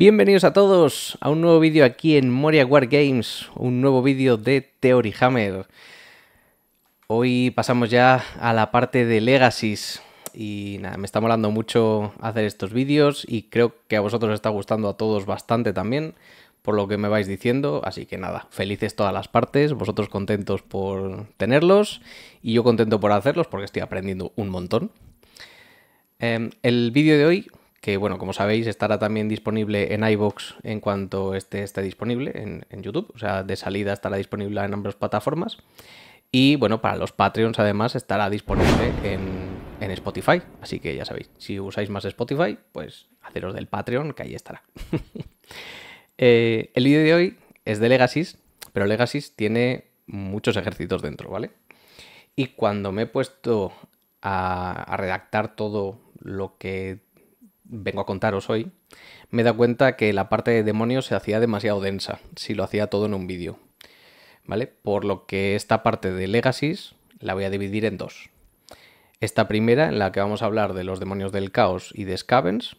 Bienvenidos a todos a un nuevo vídeo aquí en Moria War Games, un nuevo vídeo de Theory Hammer. Hoy pasamos ya a la parte de Legacy y nada, me está molando mucho hacer estos vídeos y creo que a vosotros está gustando a todos bastante también por lo que me vais diciendo, así que nada, felices todas las partes, vosotros contentos por tenerlos y yo contento por hacerlos porque estoy aprendiendo un montón. Em, el vídeo de hoy que bueno, como sabéis, estará también disponible en iBox en cuanto este esté disponible en, YouTube. O sea, de salida estará disponible en ambas plataformas. Y bueno, para los Patreons además estará disponible en, Spotify. Así que ya sabéis, si usáis más Spotify, pues haceros del Patreon, que ahí estará. Eh, el vídeo de hoy es de Legasys pero Legasys tiene muchos ejércitos dentro, ¿vale? Y cuando me he puesto a redactar todo lo que vengo a contaros hoy, me he dado cuenta que la parte de demonios se hacía demasiado densa, si lo hacía todo en un vídeo. ¿Vale? Por lo que esta parte de Legacies la voy a dividir en dos. Esta primera, en la que vamos a hablar de los demonios del caos y de Scavens,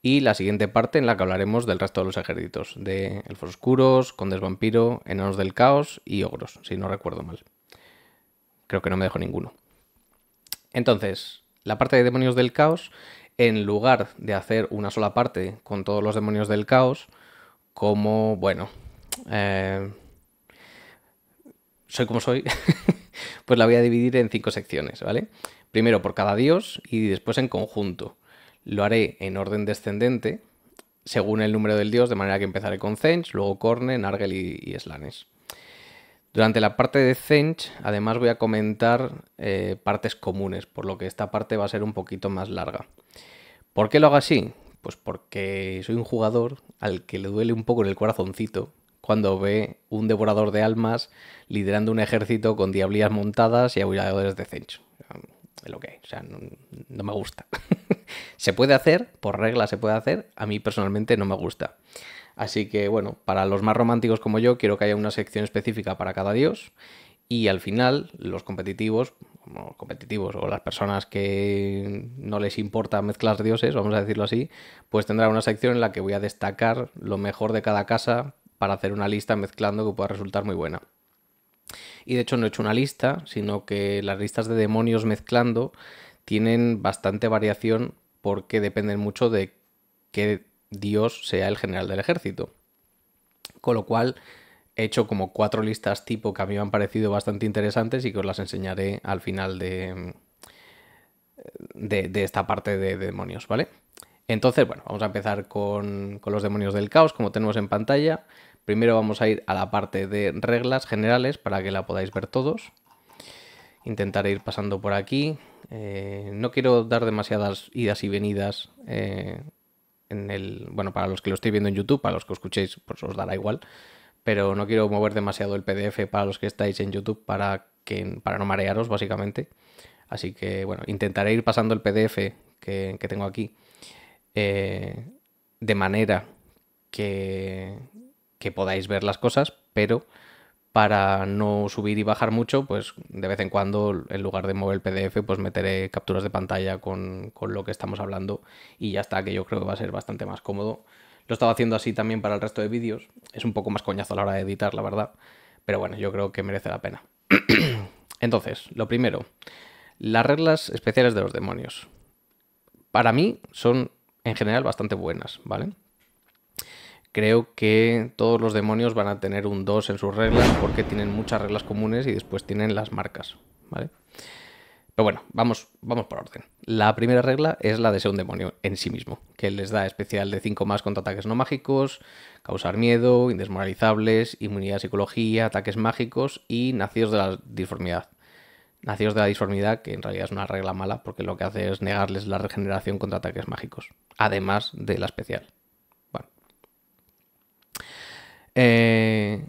y la siguiente parte en la que hablaremos del resto de los ejércitos, de elfos oscuros, condes vampiro, enanos del caos y ogros, si no recuerdo mal. Creo que no me dejo ninguno. Entonces, la parte de demonios del caos en lugar de hacer una sola parte con todos los demonios del caos, como, bueno, eh, soy como soy, pues la voy a dividir en cinco secciones, ¿vale? Primero por cada dios y después en conjunto. Lo haré en orden descendente, según el número del dios, de manera que empezaré con Zench, luego Corne, Nargel y, y Slanes. Durante la parte de Zench, además voy a comentar eh, partes comunes, por lo que esta parte va a ser un poquito más larga. ¿Por qué lo hago así? Pues porque soy un jugador al que le duele un poco en el corazoncito cuando ve un devorador de almas liderando un ejército con diablías montadas y aulladores de Zench. Es lo que O sea, no, no me gusta. se puede hacer, por regla se puede hacer, a mí personalmente no me gusta. Así que bueno, para los más románticos como yo, quiero que haya una sección específica para cada dios y al final los competitivos, competitivos o las personas que no les importa mezclar dioses, vamos a decirlo así, pues tendrá una sección en la que voy a destacar lo mejor de cada casa para hacer una lista mezclando que pueda resultar muy buena. Y de hecho no he hecho una lista, sino que las listas de demonios mezclando tienen bastante variación porque dependen mucho de qué Dios sea el general del ejército. Con lo cual he hecho como cuatro listas tipo que a mí me han parecido bastante interesantes y que os las enseñaré al final de, de, esta parte de, demonios, ¿vale? Entonces, bueno, vamos a empezar con, con los demonios del caos, como tenemos en pantalla. Primero vamos a ir a la parte de reglas generales para que la podáis ver todos. Intentaré ir pasando por aquí. Eh, no quiero dar demasiadas idas y venidas eh, en el. Bueno, para los que lo estéis viendo en YouTube, para los que os escuchéis, pues os dará igual. Pero no quiero mover demasiado el PDF para los que estáis en YouTube para, que, para no marearos, básicamente. Así que, bueno, intentaré ir pasando el PDF que, que tengo aquí eh, de manera que, que podáis ver las cosas, pero para no subir y bajar mucho, pues de vez en cuando, en lugar de mover el PDF, pues meteré capturas de pantalla con, lo que estamos hablando y ya está, que yo creo que va a ser bastante más cómodo. Lo estaba haciendo así también para el resto de vídeos. Es un poco más coñazo a la hora de editar, la verdad. Pero bueno, yo creo que merece la pena. Entonces, lo primero, las reglas especiales de los demonios. Para mí son en general bastante buenas, ¿vale? creo que todos los demonios van a tener un 2 en sus reglas porque tienen muchas reglas comunes y después tienen las marcas, ¿vale? Pero bueno, vamos, vamos por orden. La primera regla es la de ser un demonio en sí mismo, que les da especial de 5 más contra ataques no mágicos, causar miedo, indesmoralizables, inmunidad a psicología, ataques mágicos y nacidos de la disformidad. Nacidos de la disformidad, que en realidad es una regla mala porque lo que hace es negarles la regeneración contra ataques mágicos, además de la especial. Eh,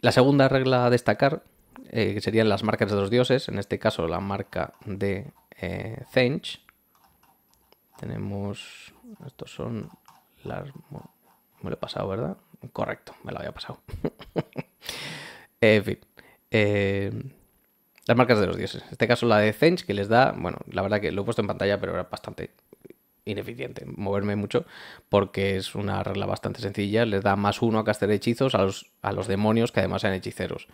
la segunda regla a destacar, eh, serían las marcas de los dioses, en este caso la marca de eh, Zench. Tenemos, estos son Me lo he pasado, ¿verdad? Correcto, me lo había pasado. Eh, en fin. las marcas de los dioses. En este caso la de Zench, que les da, bueno, la verdad que lo he puesto en pantalla, pero era bastante ineficiente moverme mucho porque es una regla bastante sencilla. Les da más uno a castear hechizos a los, a los demonios que además sean hechiceros.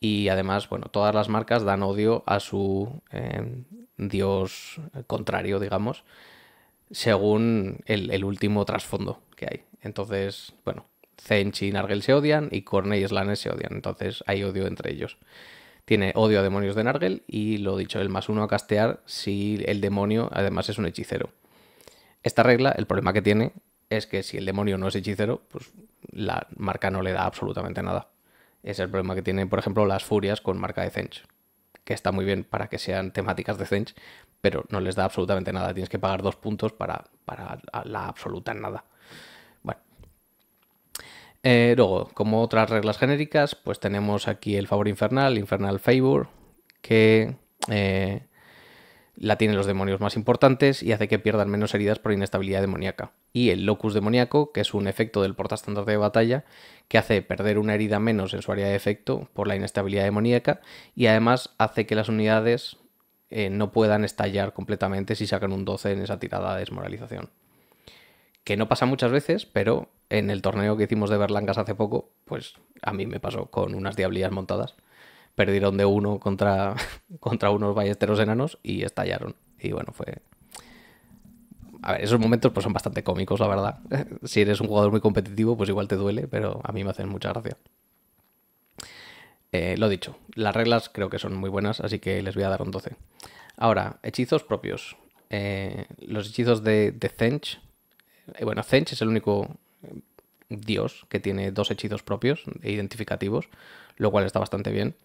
Y además, bueno, todas las marcas dan odio a su eh, dios contrario, digamos, según el, el, último trasfondo que hay. Entonces, bueno, Zenchi y Nargel se odian y Corney y Slanes se odian. Entonces hay odio entre ellos tiene odio a demonios de Nargel y lo dicho, el más uno a castear si el demonio además es un hechicero. Esta regla, el problema que tiene es que si el demonio no es hechicero, pues la marca no le da absolutamente nada. Es el problema que tienen, por ejemplo, las furias con marca de Zench, que está muy bien para que sean temáticas de Zench, pero no les da absolutamente nada. Tienes que pagar dos puntos para, la absoluta nada. Bueno. Eh, luego, como otras reglas genéricas, pues tenemos aquí el favor infernal, infernal favor, que eh, la tienen los demonios más importantes y hace que pierdan menos heridas por inestabilidad demoníaca. Y el locus demoníaco, que es un efecto del estándar de batalla, que hace perder una herida menos en su área de efecto por la inestabilidad demoníaca y además hace que las unidades eh, no puedan estallar completamente si sacan un 12 en esa tirada de desmoralización. Que no pasa muchas veces, pero en el torneo que hicimos de Berlangas hace poco, pues a mí me pasó con unas diablillas montadas perdieron de uno contra, contra unos ballesteros enanos y estallaron. Y bueno, fue... A ver, esos momentos pues son bastante cómicos, la verdad. si eres un jugador muy competitivo, pues igual te duele, pero a mí me hacen mucha gracia. Eh, lo dicho, las reglas creo que son muy buenas, así que les voy a dar un 12. Ahora, hechizos propios. Eh, los hechizos de, de Zench. Eh, bueno, Zench es el único dios que tiene dos hechizos propios, e identificativos, lo cual está bastante bien.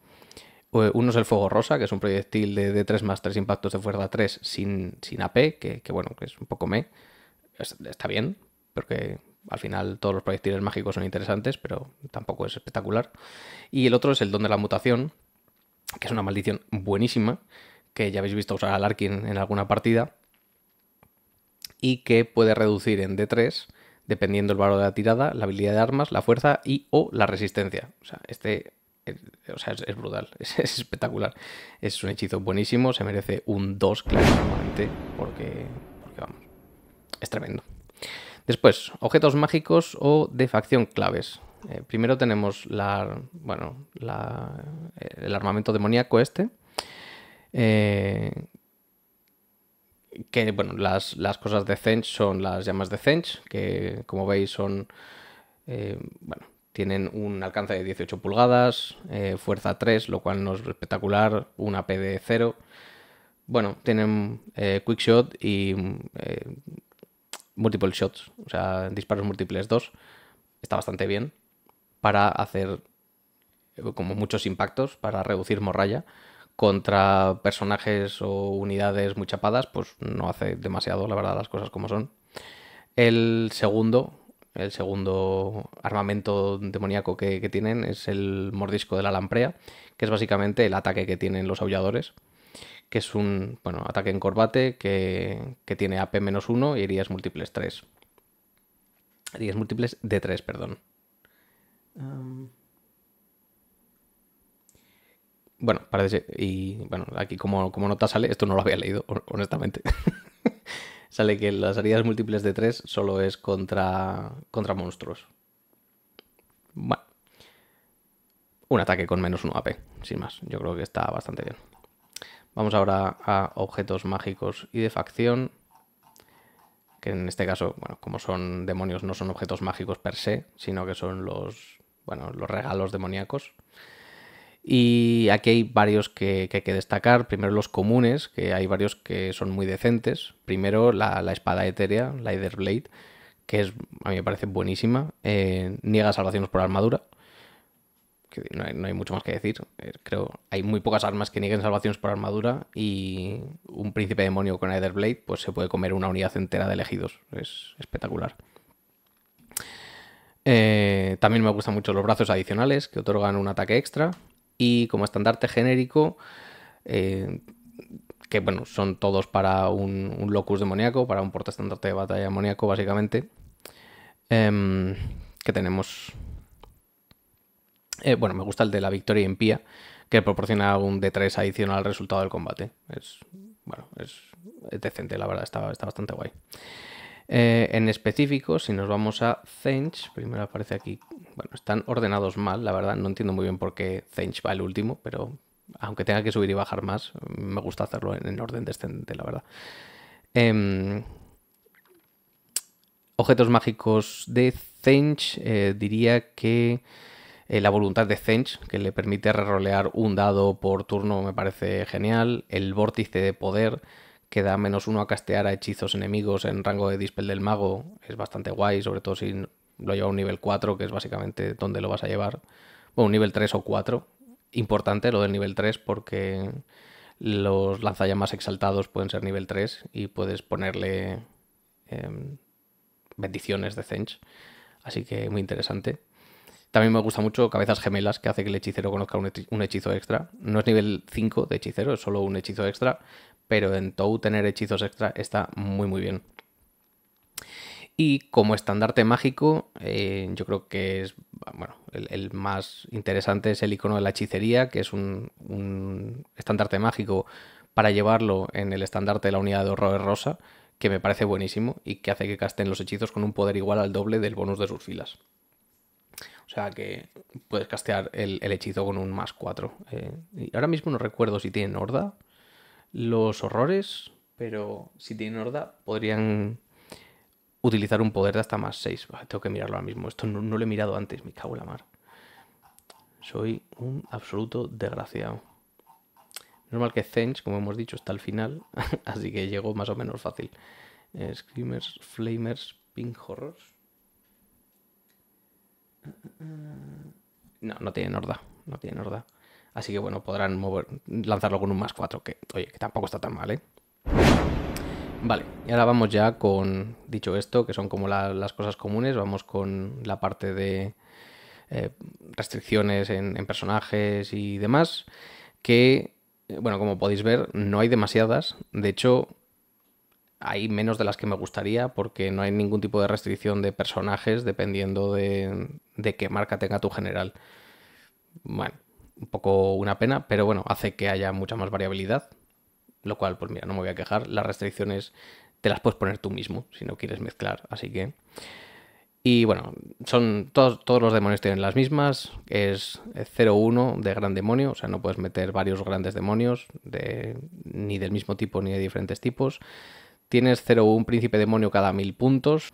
Pues uno es el Fuego Rosa, que es un proyectil de, d 3 más 3 impactos de fuerza 3 sin, sin AP, que, bueno, que es un poco me. está bien, porque al final todos los proyectiles mágicos son interesantes, pero tampoco es espectacular. Y el otro es el Don de la Mutación, que es una maldición buenísima, que ya habéis visto usar al larkin en alguna partida, y que puede reducir en D3 dependiendo el valor de la tirada, la habilidad de armas, la fuerza y o la resistencia. O sea, este o sea, es, brutal, es, espectacular. Es un hechizo buenísimo, se merece un 2 claramente, porque, porque vamos, es tremendo. Después, objetos mágicos o de facción claves. Eh, primero tenemos la, bueno, eh, el armamento demoníaco este. Eh, que, bueno, las, cosas de Zench son las llamas de Zench, que como veis son, bueno, tienen un alcance de 18 pulgadas, eh, fuerza 3, lo cual no es espectacular, una P de 0. Bueno, tienen eh, quick shot y eh, multiple shots, o sea, disparos múltiples 2. Está bastante bien para hacer como muchos impactos, para reducir morralla. Contra personajes o unidades muy chapadas, pues no hace demasiado, la verdad, las cosas como son. El segundo, el segundo armamento demoníaco que, tienen es el mordisco de la lamprea, que es básicamente el ataque que tienen los aulladores, que es un bueno, ataque en corbate que, tiene AP-1 y heridas múltiples 3. Heridas múltiples de 3, perdón. Bueno, parece. Y bueno, aquí como, como nota sale, esto no lo había leído, honestamente. sale que las heridas múltiples de 3 solo es contra, contra monstruos. Bueno. Un ataque con menos 1 AP, sin más. Yo creo que está bastante bien. Vamos ahora a objetos mágicos y de facción. Que en este caso, bueno, como son demonios, no son objetos mágicos per se, sino que son los, bueno, los regalos demoníacos. Y aquí hay varios que, hay que destacar. Primero los comunes, que hay varios que son muy decentes. Primero la, espada etérea, la Blade, que es, a mí me parece buenísima. Eh, niega salvaciones por armadura. no, hay, mucho más que decir. Eh, creo hay muy pocas armas que nieguen salvaciones por armadura. Y un príncipe demonio con either Blade, pues se puede comer una unidad entera de elegidos. Es espectacular. Eh, también me gustan mucho los brazos adicionales que otorgan un ataque extra y como estandarte genérico, eh, que bueno, son todos para un, locus demoníaco, para un estandarte de batalla demoníaco básicamente, em, que tenemos... Eh, bueno, me gusta el de la victoria impía, que proporciona un D3 adicional al resultado del combate. Es, bueno, es, decente, la verdad, está, bastante guay. Eh, en específico, si nos vamos a Zench, primero aparece aquí bueno, están ordenados mal, la verdad. No entiendo muy bien por qué Zench va el último, pero aunque tenga que subir y bajar más, me gusta hacerlo en, orden descendente, la verdad. Em, objetos mágicos de Zench, eh, diría que eh, la voluntad de Zench, que le permite re-rolear un dado por turno, me parece genial. El vórtice de poder, que da menos uno a castear a hechizos enemigos en rango de dispel del mago, es bastante guay, sobre todo si lo lleva a un nivel 4, que es básicamente donde lo vas a llevar. Bueno, un nivel 3 o 4. Importante lo del nivel 3 porque los lanzallamas exaltados pueden ser nivel 3 y puedes ponerle em, bendiciones de Zench. Así que muy interesante. También me gusta mucho Cabezas Gemelas, que hace que el hechicero conozca un hechizo extra. No es nivel 5 de hechicero, es solo un hechizo extra, pero en Tou tener hechizos extra está muy muy bien. Y como estandarte mágico, eh, yo creo que es, bueno, el, más interesante es el icono de la hechicería, que es un, estandarte mágico para llevarlo en el estandarte de la unidad de horror rosa, que me parece buenísimo y que hace que casten los hechizos con un poder igual al doble del bonus de sus filas. O sea que puedes castear el, hechizo con un más 4. Eh, y ahora mismo no recuerdo si tienen horda los horrores, pero si tienen horda podrían utilizar un poder de hasta más 6. tengo que mirarlo ahora mismo. Esto no, lo he mirado antes, me cago en la mar. Soy un absoluto desgraciado. Normal que Zench, como hemos dicho, está al final, así que llegó más o menos fácil. Eh, screamers, Flamers, Pink Horrors. No, no tiene Norda. No tiene Norda. Así que bueno, podrán mover, lanzarlo con un más 4, que oye, que tampoco está tan mal, ¿eh? Vale, y ahora vamos ya con, dicho esto, que son como las cosas comunes, vamos con la parte de eh, restricciones en, en, personajes y demás, que, eh, bueno, como podéis ver, no hay demasiadas, de hecho, hay menos de las que me gustaría, porque no hay ningún tipo de restricción de personajes dependiendo de, de qué marca tenga tu general. Bueno, un poco una pena, pero bueno, hace que haya mucha más variabilidad, lo cual, pues mira, no me voy a quejar. Las restricciones te las puedes poner tú mismo si no quieres mezclar. Así que. Y bueno, son todos, todos los demonios tienen las mismas. Es 0-1 de gran demonio, o sea, no puedes meter varios grandes demonios, de, ni del mismo tipo ni de diferentes tipos. Tienes 0-1 príncipe demonio cada mil puntos.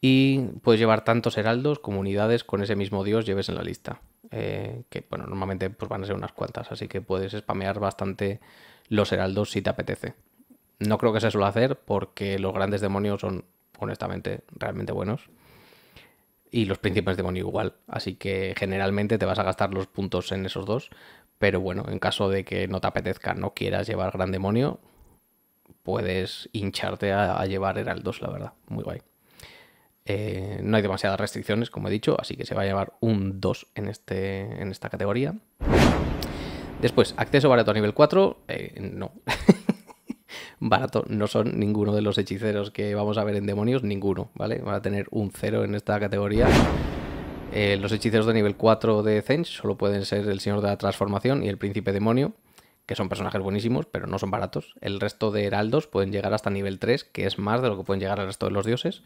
Y puedes llevar tantos heraldos como unidades con ese mismo dios lleves en la lista. Eh, que bueno, normalmente pues van a ser unas cuantas, así que puedes spamear bastante los heraldos si te apetece. No creo que se suele hacer porque los grandes demonios son, honestamente, realmente buenos. Y los príncipes demonio igual. Así que generalmente te vas a gastar los puntos en esos dos. Pero bueno, en caso de que no te apetezca, no quieras llevar gran demonio, puedes hincharte a, llevar heraldos, la verdad. Muy guay. Eh, no hay demasiadas restricciones, como he dicho, así que se va a llevar un 2 en, este, en esta categoría. Después, acceso barato a nivel 4, eh, no. barato, no son ninguno de los hechiceros que vamos a ver en demonios, ninguno, ¿vale? Van a tener un cero en esta categoría. Eh, los hechiceros de nivel 4 de Zench solo pueden ser el Señor de la Transformación y el Príncipe Demonio, que son personajes buenísimos, pero no son baratos. El resto de heraldos pueden llegar hasta nivel 3, que es más de lo que pueden llegar al resto de los dioses,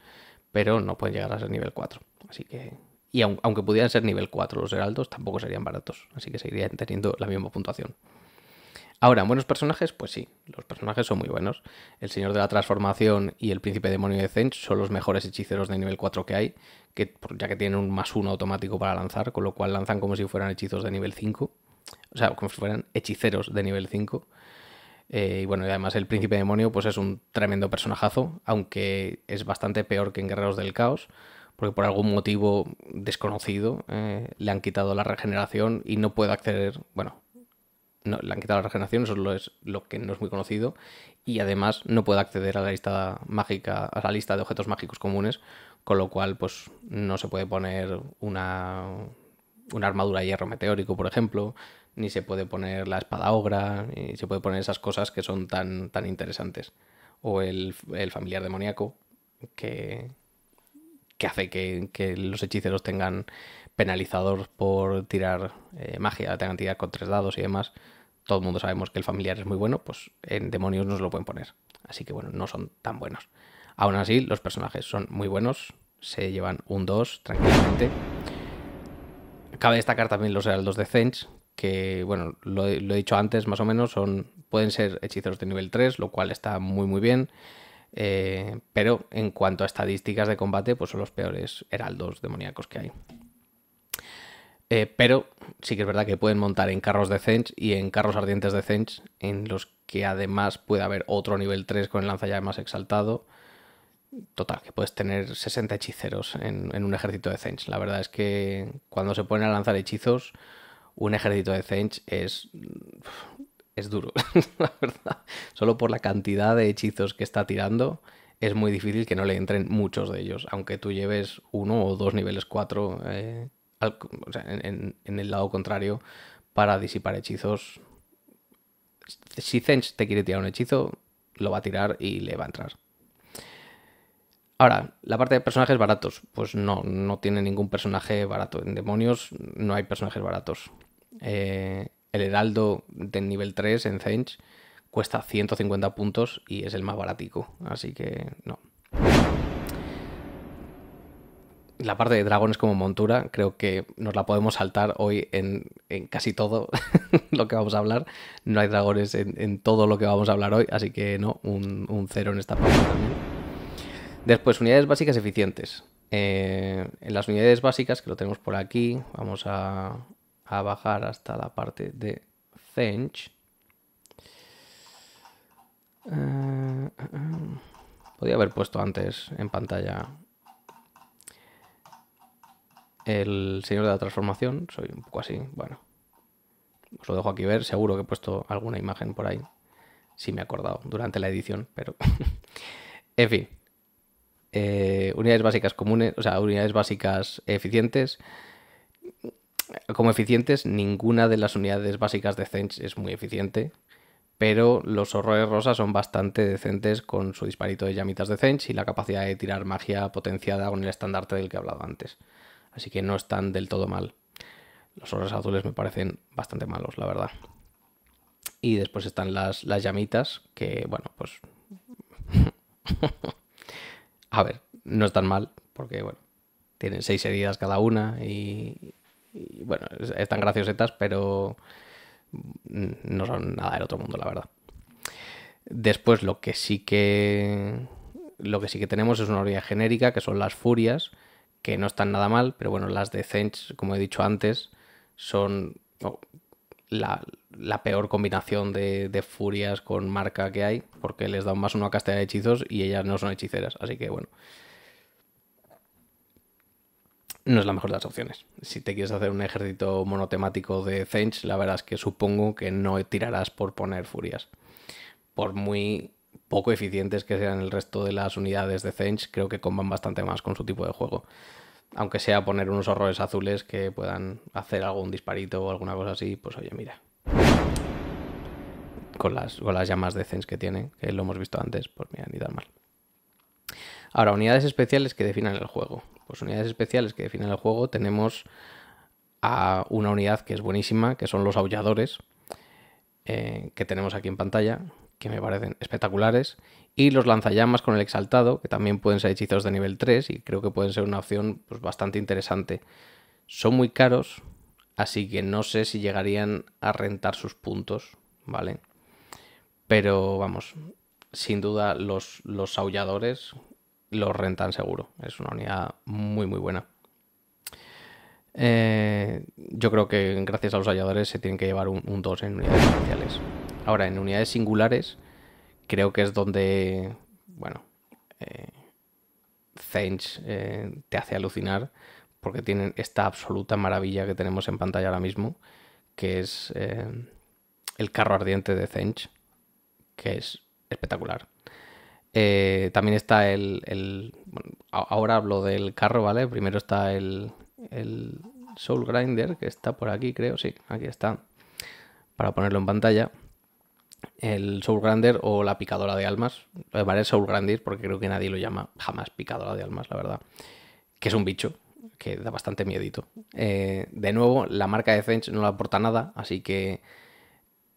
pero no pueden llegar a ser nivel 4. Así que y aunque pudieran ser nivel 4 los heraldos, tampoco serían baratos. Así que seguirían teniendo la misma puntuación. Ahora, buenos personajes, pues sí, los personajes son muy buenos. El Señor de la Transformación y el Príncipe Demonio de Zeng son los mejores hechiceros de nivel 4 que hay, que, ya que tienen un más uno automático para lanzar, con lo cual lanzan como si fueran hechizos de nivel 5. O sea, como si fueran hechiceros de nivel 5. Eh, y bueno, y además el Príncipe Demonio, pues es un tremendo personajazo, aunque es bastante peor que en Guerreros del Caos porque por algún motivo desconocido eh, le han quitado la regeneración y no puede acceder, bueno, no, le han quitado la regeneración, eso es lo que no es muy conocido, y además no puede acceder a la lista mágica, a la lista de objetos mágicos comunes, con lo cual pues no se puede poner una, una armadura de hierro meteórico, por ejemplo, ni se puede poner la espada ogra, ni se puede poner esas cosas que son tan, tan interesantes, o el, el familiar demoníaco, que, que hace que, los hechiceros tengan penalizados por tirar eh, magia, tengan que tirar con tres dados y demás. Todo el mundo sabemos que el familiar es muy bueno, pues en demonios no lo pueden poner. Así que bueno, no son tan buenos. Aún así, los personajes son muy buenos, se llevan un 2 tranquilamente. Cabe destacar también los heraldos de Zench, que, bueno, lo, he dicho antes, más o menos, son, pueden ser hechiceros de nivel 3, lo cual está muy, muy bien. Eh, pero en cuanto a estadísticas de combate, pues son los peores heraldos demoníacos que hay. Eh, pero sí que es verdad que pueden montar en carros de Zench y en carros ardientes de Zench, en los que además puede haber otro nivel 3 con el lanzallamas exaltado. Total, que puedes tener 60 hechiceros en, en un ejército de Zench. La verdad es que cuando se ponen a lanzar hechizos, un ejército de Zench es es duro, la verdad. Solo por la cantidad de hechizos que está tirando, es muy difícil que no le entren muchos de ellos, aunque tú lleves uno o dos niveles 4 eh, en, en, el lado contrario para disipar hechizos. Si Zench te quiere tirar un hechizo, lo va a tirar y le va a entrar. Ahora, la parte de personajes baratos. Pues no, no tiene ningún personaje barato. En demonios no hay personajes baratos. Eh, el heraldo del nivel 3 en Zench cuesta 150 puntos y es el más baratico, así que no. La parte de dragones como montura creo que nos la podemos saltar hoy en, casi todo lo que vamos a hablar. No hay dragones en, todo lo que vamos a hablar hoy, así que no, un, cero en esta parte también. Después, unidades básicas eficientes. Eh, en las unidades básicas, que lo tenemos por aquí, vamos a, a bajar hasta la parte de Zench. Eh, Podría haber puesto antes en pantalla el señor de la transformación. Soy un poco así. Bueno, os lo dejo aquí ver. Seguro que he puesto alguna imagen por ahí. Si me he acordado durante la edición, pero. en fin. Eh, unidades básicas comunes, o sea, unidades básicas eficientes como eficientes, ninguna de las unidades básicas de Zench es muy eficiente, pero los horrores rosas son bastante decentes con su disparito de llamitas de Zench y la capacidad de tirar magia potenciada con el estandarte del que he hablado antes. Así que no están del todo mal. Los horrores azules me parecen bastante malos, la verdad. Y después están las, las llamitas, que bueno, pues... A ver, no están mal, porque bueno, tienen seis heridas cada una y, y bueno, están graciosetas, pero no son nada del otro mundo, la verdad. Después lo que sí que lo que sí que tenemos es una orilla genérica que son las furias, que no están nada mal, pero bueno, las de Zench, como he dicho antes, son la, peor combinación de, furias con marca que hay, porque les dan más una a de hechizos y ellas no son hechiceras, así que bueno, no es la mejor de las opciones. Si te quieres hacer un ejército monotemático de Zench, la verdad es que supongo que no tirarás por poner furias. Por muy poco eficientes que sean el resto de las unidades de Zench, creo que comban bastante más con su tipo de juego. Aunque sea poner unos horrores azules que puedan hacer algún disparito o alguna cosa así, pues oye, mira. Con las, con las llamas de Zench que tiene, que lo hemos visto antes, pues mira, ni tan mal. Ahora, unidades especiales que definan el juego. Pues unidades especiales que definen el juego tenemos a una unidad que es buenísima, que son los aulladores, eh, que tenemos aquí en pantalla, que me parecen espectaculares, y los lanzallamas con el exaltado, que también pueden ser hechizos de nivel 3 y creo que pueden ser una opción pues, bastante interesante. Son muy caros, así que no sé si llegarían a rentar sus puntos, ¿vale? Pero vamos, sin duda los, los aulladores lo rentan seguro. Es una unidad muy, muy buena. Eh, yo creo que gracias a los halladores se tienen que llevar un, 2 en unidades especiales. Ahora, en unidades singulares, creo que es donde, bueno, eh, eh, te hace alucinar porque tienen esta absoluta maravilla que tenemos en pantalla ahora mismo, que es eh, el carro ardiente de Zench, que es espectacular. Eh, también está el, ahora hablo del carro, ¿vale? Primero está el, el Soul Grinder, que está por aquí, creo, sí, aquí está, para ponerlo en pantalla. El Soul Grinder o la picadora de almas. Eh, lo llamaré Soul Grinder porque creo que nadie lo llama jamás picadora de almas, la verdad. Que es un bicho que da bastante miedito. Eh, de nuevo, la marca de Zench no le aporta nada, así que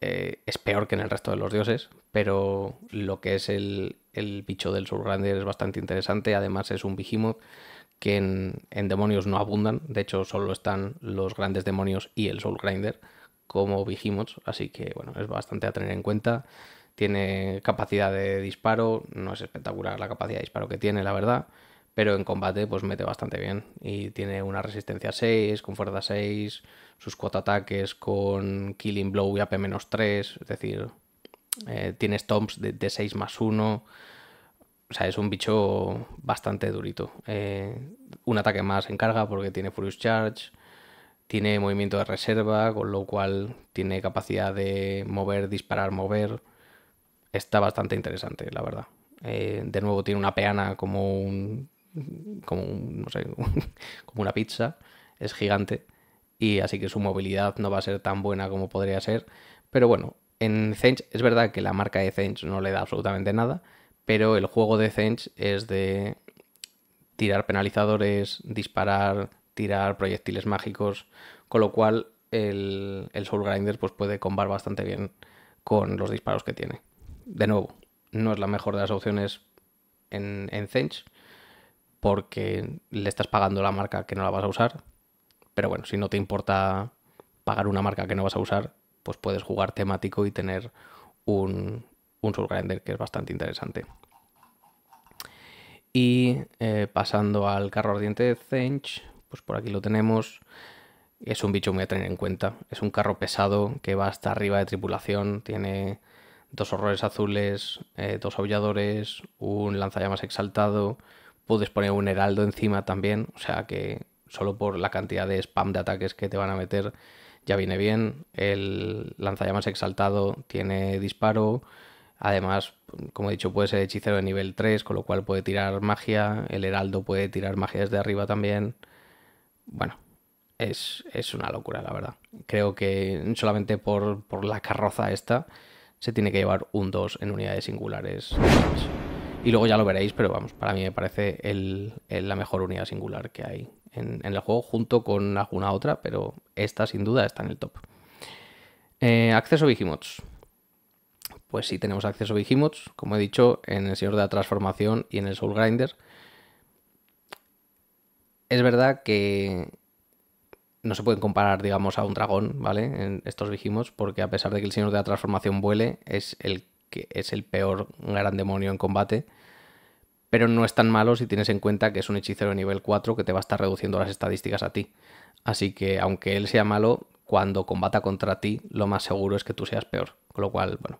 eh, es peor que en el resto de los dioses, pero lo que es el, el bicho del grinder es bastante interesante. Además, es un Behemoth que en, demonios no abundan. De hecho, solo están los grandes demonios y el soul grinder como Behemoths. Así que, bueno, es bastante a tener en cuenta. Tiene capacidad de disparo, no es espectacular la capacidad de disparo que tiene, la verdad pero en combate pues mete bastante bien y tiene una resistencia 6, con fuerza 6, sus cuatro ataques con Killing Blow y AP-3, es decir, eh, tiene stomps de, 6 más 1, o sea, es un bicho bastante durito. Eh, un ataque más en carga porque tiene Furious Charge, tiene movimiento de reserva, con lo cual tiene capacidad de mover, disparar, mover. Está bastante interesante, la verdad. Eh, de nuevo tiene una peana como un como, como una pizza, es gigante y así que su movilidad no va a ser tan buena como podría ser. Pero bueno, en Zench es verdad que la marca de Zench no le da absolutamente nada, pero el juego de Zench es de tirar penalizadores, disparar, tirar proyectiles mágicos, con lo cual el, Soul Grinder pues puede combar bastante bien con los disparos que tiene. De nuevo, no es la mejor de las opciones en, en Zench, porque le estás pagando la marca que no la vas a usar. Pero bueno, si no te importa pagar una marca que no vas a usar, pues puedes jugar temático y tener un, un que es bastante interesante. Y eh, pasando al carro ardiente de Zench, pues por aquí lo tenemos. Es un bicho muy a tener en cuenta. Es un carro pesado que va hasta arriba de tripulación. Tiene dos horrores azules, eh, dos aulladores, un lanzallamas exaltado, puedes poner un heraldo encima también, o sea que solo por la cantidad de spam de ataques que te van a meter ya viene bien. El lanzallamas exaltado tiene disparo. Además, como he dicho, puede ser hechicero de nivel 3, con lo cual puede tirar magia. El heraldo puede tirar magia desde arriba también. Bueno, es, una locura, la verdad. Creo que solamente por, por, la carroza esta se tiene que llevar un 2 en unidades singulares. Y luego ya lo veréis, pero vamos, para mí me parece la mejor unidad singular que hay en, el juego, junto con alguna otra, pero esta sin duda está en el top. Acceso eh, acceso Vigimots. Pues sí, tenemos acceso Vigimots, como he dicho, en el Señor de la Transformación y en el Soul Grinder. Es verdad que no se pueden comparar, digamos, a un dragón, ¿vale? En estos Vigimots, porque a pesar de que el Señor de la Transformación vuele, es el que es el peor gran demonio en combate. Pero no es tan malo si tienes en cuenta que es un hechicero de nivel 4 que te va a estar reduciendo las estadísticas a ti. Así que aunque él sea malo, cuando combata contra ti, lo más seguro es que tú seas peor. Con lo cual, bueno.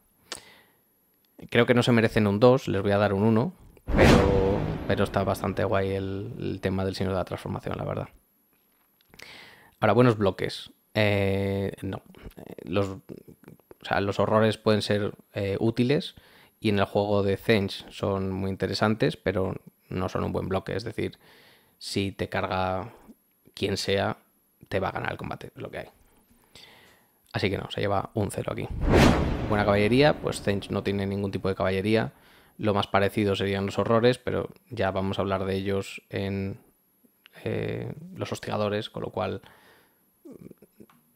Creo que no se merecen un 2, les voy a dar un 1, pero, está bastante guay el, tema del señor de la transformación, la verdad. Ahora, buenos bloques. Eh, no, eh, los o sea, los horrores pueden ser eh, útiles y en el juego de Zench son muy interesantes, pero no son un buen bloque. Es decir, si te carga quien sea, te va a ganar el combate, lo que hay. Así que no, se lleva un cero aquí. Buena caballería, pues Zench no tiene ningún tipo de caballería. Lo más parecido serían los horrores, pero ya vamos a hablar de ellos en eh, los hostigadores, con lo cual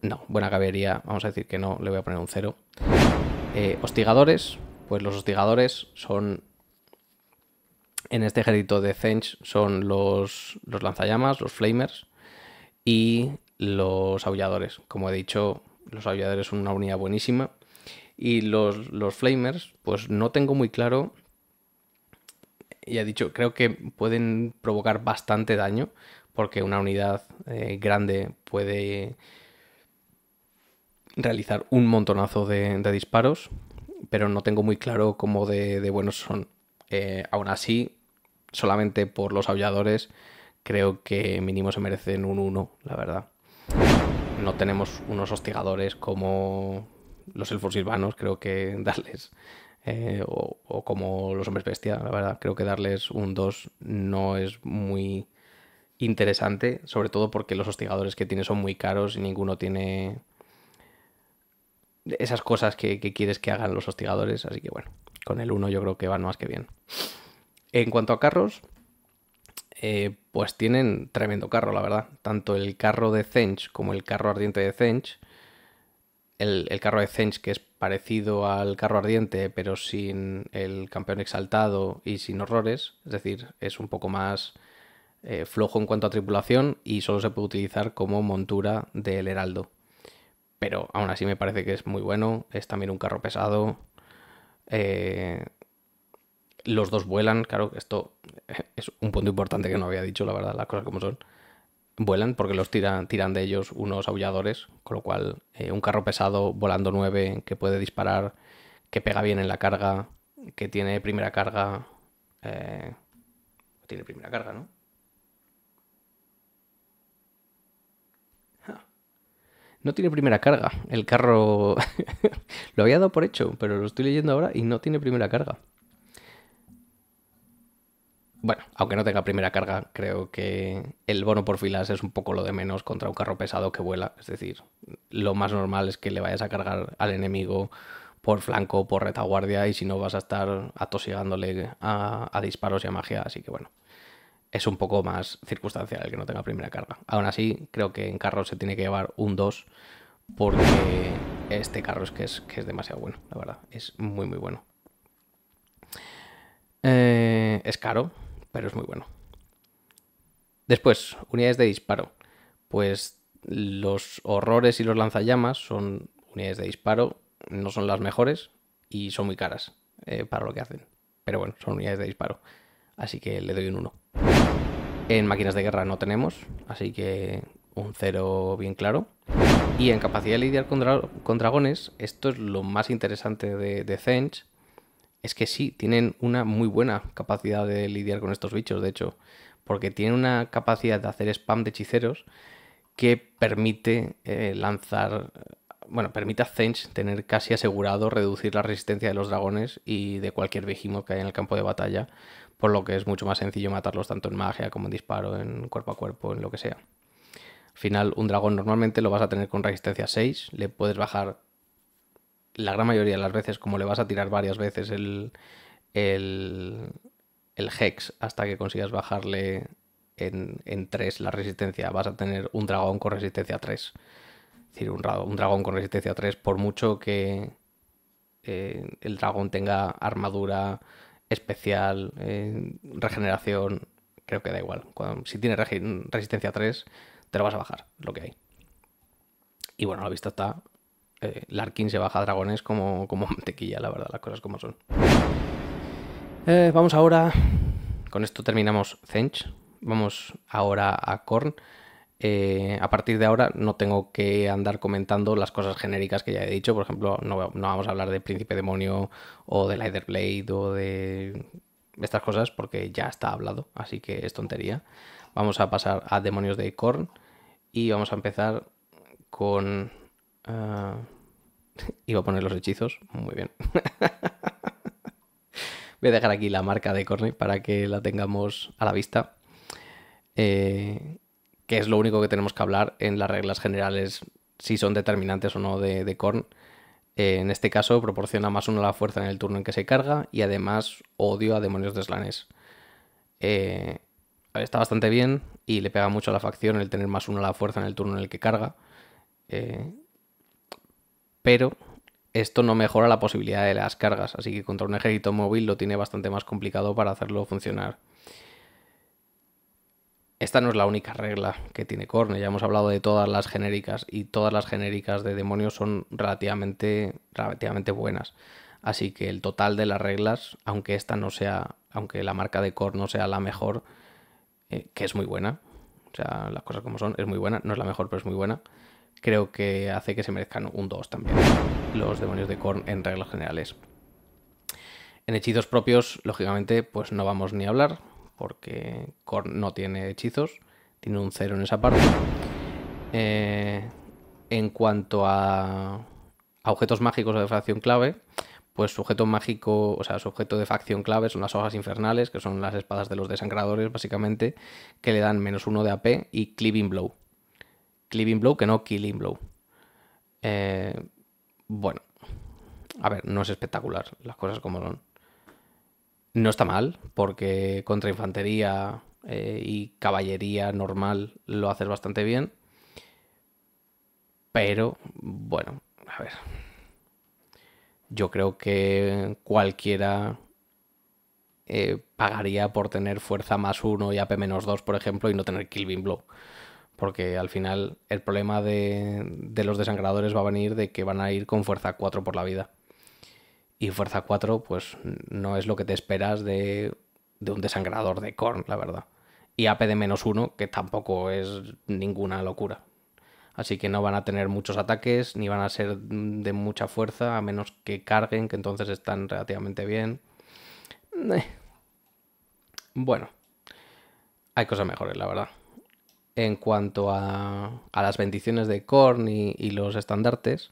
no, buena cabería. vamos a decir que no, le voy a poner un cero. Eh, hostigadores, pues los hostigadores son. En este ejército de Zench son los, los lanzallamas, los flamers y los aulladores. Como he dicho, los aulladores son una unidad buenísima. Y los, flamers, pues no tengo muy claro. Ya he dicho, creo que pueden provocar bastante daño porque una unidad eh, grande puede realizar un montonazo de, disparos, pero no tengo muy claro cómo de, buenos son. Eh, aún así, solamente por los aulladores, creo que mínimo se merecen un 1, la verdad. No tenemos unos hostigadores como los elfos silvanos, creo que darles, eh, o, o, como los hombres bestia, la verdad, creo que darles un 2 no es muy interesante, sobre todo porque los hostigadores que tiene son muy caros y ninguno tiene esas cosas que, quieres que hagan los hostigadores. Así que bueno, con el 1 yo creo que van más que bien. En cuanto a carros, eh, pues tienen tremendo carro, la verdad. Tanto el carro de Zench como el carro ardiente de Zench. El, carro de Zench, que es parecido al carro ardiente, pero sin el campeón exaltado y sin horrores. Es decir, es un poco más eh, flojo en cuanto a tripulación y solo se puede utilizar como montura del heraldo pero aún así me parece que es muy bueno. Es también un carro pesado. Eh, los dos vuelan, claro, esto es un punto importante que no había dicho, la verdad, las cosas como son. Vuelan porque los tiran, tiran de ellos unos aulladores, con lo cual eh, un carro pesado volando 9 que puede disparar, que pega bien en la carga, que tiene primera carga. Eh, tiene primera carga, ¿no? No tiene primera carga. El carro lo había dado por hecho, pero lo estoy leyendo ahora y no tiene primera carga. Bueno, aunque no tenga primera carga, creo que el bono por filas es un poco lo de menos contra un carro pesado que vuela. Es decir, lo más normal es que le vayas a cargar al enemigo por flanco, o por retaguardia, y si no vas a estar atosigándole a, a disparos y a magia. Así que bueno es un poco más circunstancial el que no tenga primera carga. Aún así, creo que en carro se tiene que llevar un 2 porque este carro es que es, que es demasiado bueno, la verdad. Es muy, muy bueno. Eh, es caro, pero es muy bueno. Después, unidades de disparo. Pues los horrores y los lanzallamas son unidades de disparo, no son las mejores y son muy caras eh, para lo que hacen. Pero bueno, son unidades de disparo. Así que le doy un 1. En máquinas de guerra no tenemos, así que un cero bien claro. Y en capacidad de lidiar con, dragones, esto es lo más interesante de, de Zench, es que sí, tienen una muy buena capacidad de lidiar con estos bichos, de hecho, porque tienen una capacidad de hacer spam de hechiceros que permite eh, lanzar, bueno, permite a Zench tener casi asegurado reducir la resistencia de los dragones y de cualquier vejimo que haya en el campo de batalla por lo que es mucho más sencillo matarlos tanto en magia como en disparo, en cuerpo a cuerpo, en lo que sea. Al final, un dragón normalmente lo vas a tener con resistencia 6, le puedes bajar la gran mayoría de las veces, como le vas a tirar varias veces el, el, el hex hasta que consigas bajarle en, en, 3 la resistencia, vas a tener un dragón con resistencia 3. Es decir, un, dragón con resistencia 3, por mucho que eh, el dragón tenga armadura especial, eh, regeneración, creo que da igual. si tiene resistencia 3, te lo vas a bajar, lo que hay. Y bueno, la vista está. Eh, Larkin se baja dragones como, como mantequilla, la verdad, las cosas como son. Eh, vamos ahora. Con esto terminamos Zench. Vamos ahora a Korn. Eh, a partir de ahora no tengo que andar comentando las cosas genéricas que ya he dicho. Por ejemplo, no, vamos a hablar de Príncipe Demonio o de Lider Blade o de estas cosas porque ya está hablado, así que es tontería. Vamos a pasar a Demonios de Korn y vamos a empezar con... Eh, iba a poner los hechizos, muy bien. Voy a dejar aquí la marca de Korn para que la tengamos a la vista. Eh, que es lo único que tenemos que hablar en las reglas generales, si son determinantes o no de, Korn. Eh, en este caso, proporciona más uno a la fuerza en el turno en que se carga y además odio a demonios de slanes. Eh, está bastante bien y le pega mucho a la facción el tener más uno a la fuerza en el turno en el que carga. Eh, pero esto no mejora la posibilidad de las cargas, así que contra un ejército móvil lo tiene bastante más complicado para hacerlo funcionar. Esta no es la única regla que tiene Korn. ya hemos hablado de todas las genéricas y todas las genéricas de demonios son relativamente, relativamente buenas. Así que el total de las reglas, aunque esta no sea, aunque la marca de Korn no sea la mejor, eh, que es muy buena, o sea, las cosas como son, es muy buena, no es la mejor, pero es muy buena, creo que hace que se merezcan un 2 también los demonios de Korn en reglas generales. En hechizos propios, lógicamente, pues no vamos ni a hablar, porque Korn no tiene hechizos, tiene un cero en esa parte. Eh, en cuanto a, objetos mágicos de facción clave, pues su objeto mágico, o sea, su objeto de facción clave son las hojas infernales, que son las espadas de los desangradores, básicamente, que le dan menos uno de AP y Cleaving Blow. Cleaving Blow, que no Killing Blow. Eh, bueno, a ver, no es espectacular, las cosas como son. No está mal, porque contra infantería eh, y caballería normal lo haces bastante bien. Pero, bueno, a ver. Yo creo que cualquiera eh, pagaría por tener fuerza más uno y AP menos 2, por ejemplo, y no tener Kill Blow. Porque al final el problema de, de los desangradores va a venir de que van a ir con fuerza 4 por la vida. Y fuerza 4, pues no es lo que te esperas de, de un desangrador de Korn, la verdad. Y AP de menos 1, que tampoco es ninguna locura. Así que no van a tener muchos ataques, ni van a ser de mucha fuerza, a menos que carguen, que entonces están relativamente bien. Eh. Bueno, hay cosas mejores, la verdad. En cuanto a, a las bendiciones de Korn y los estandartes,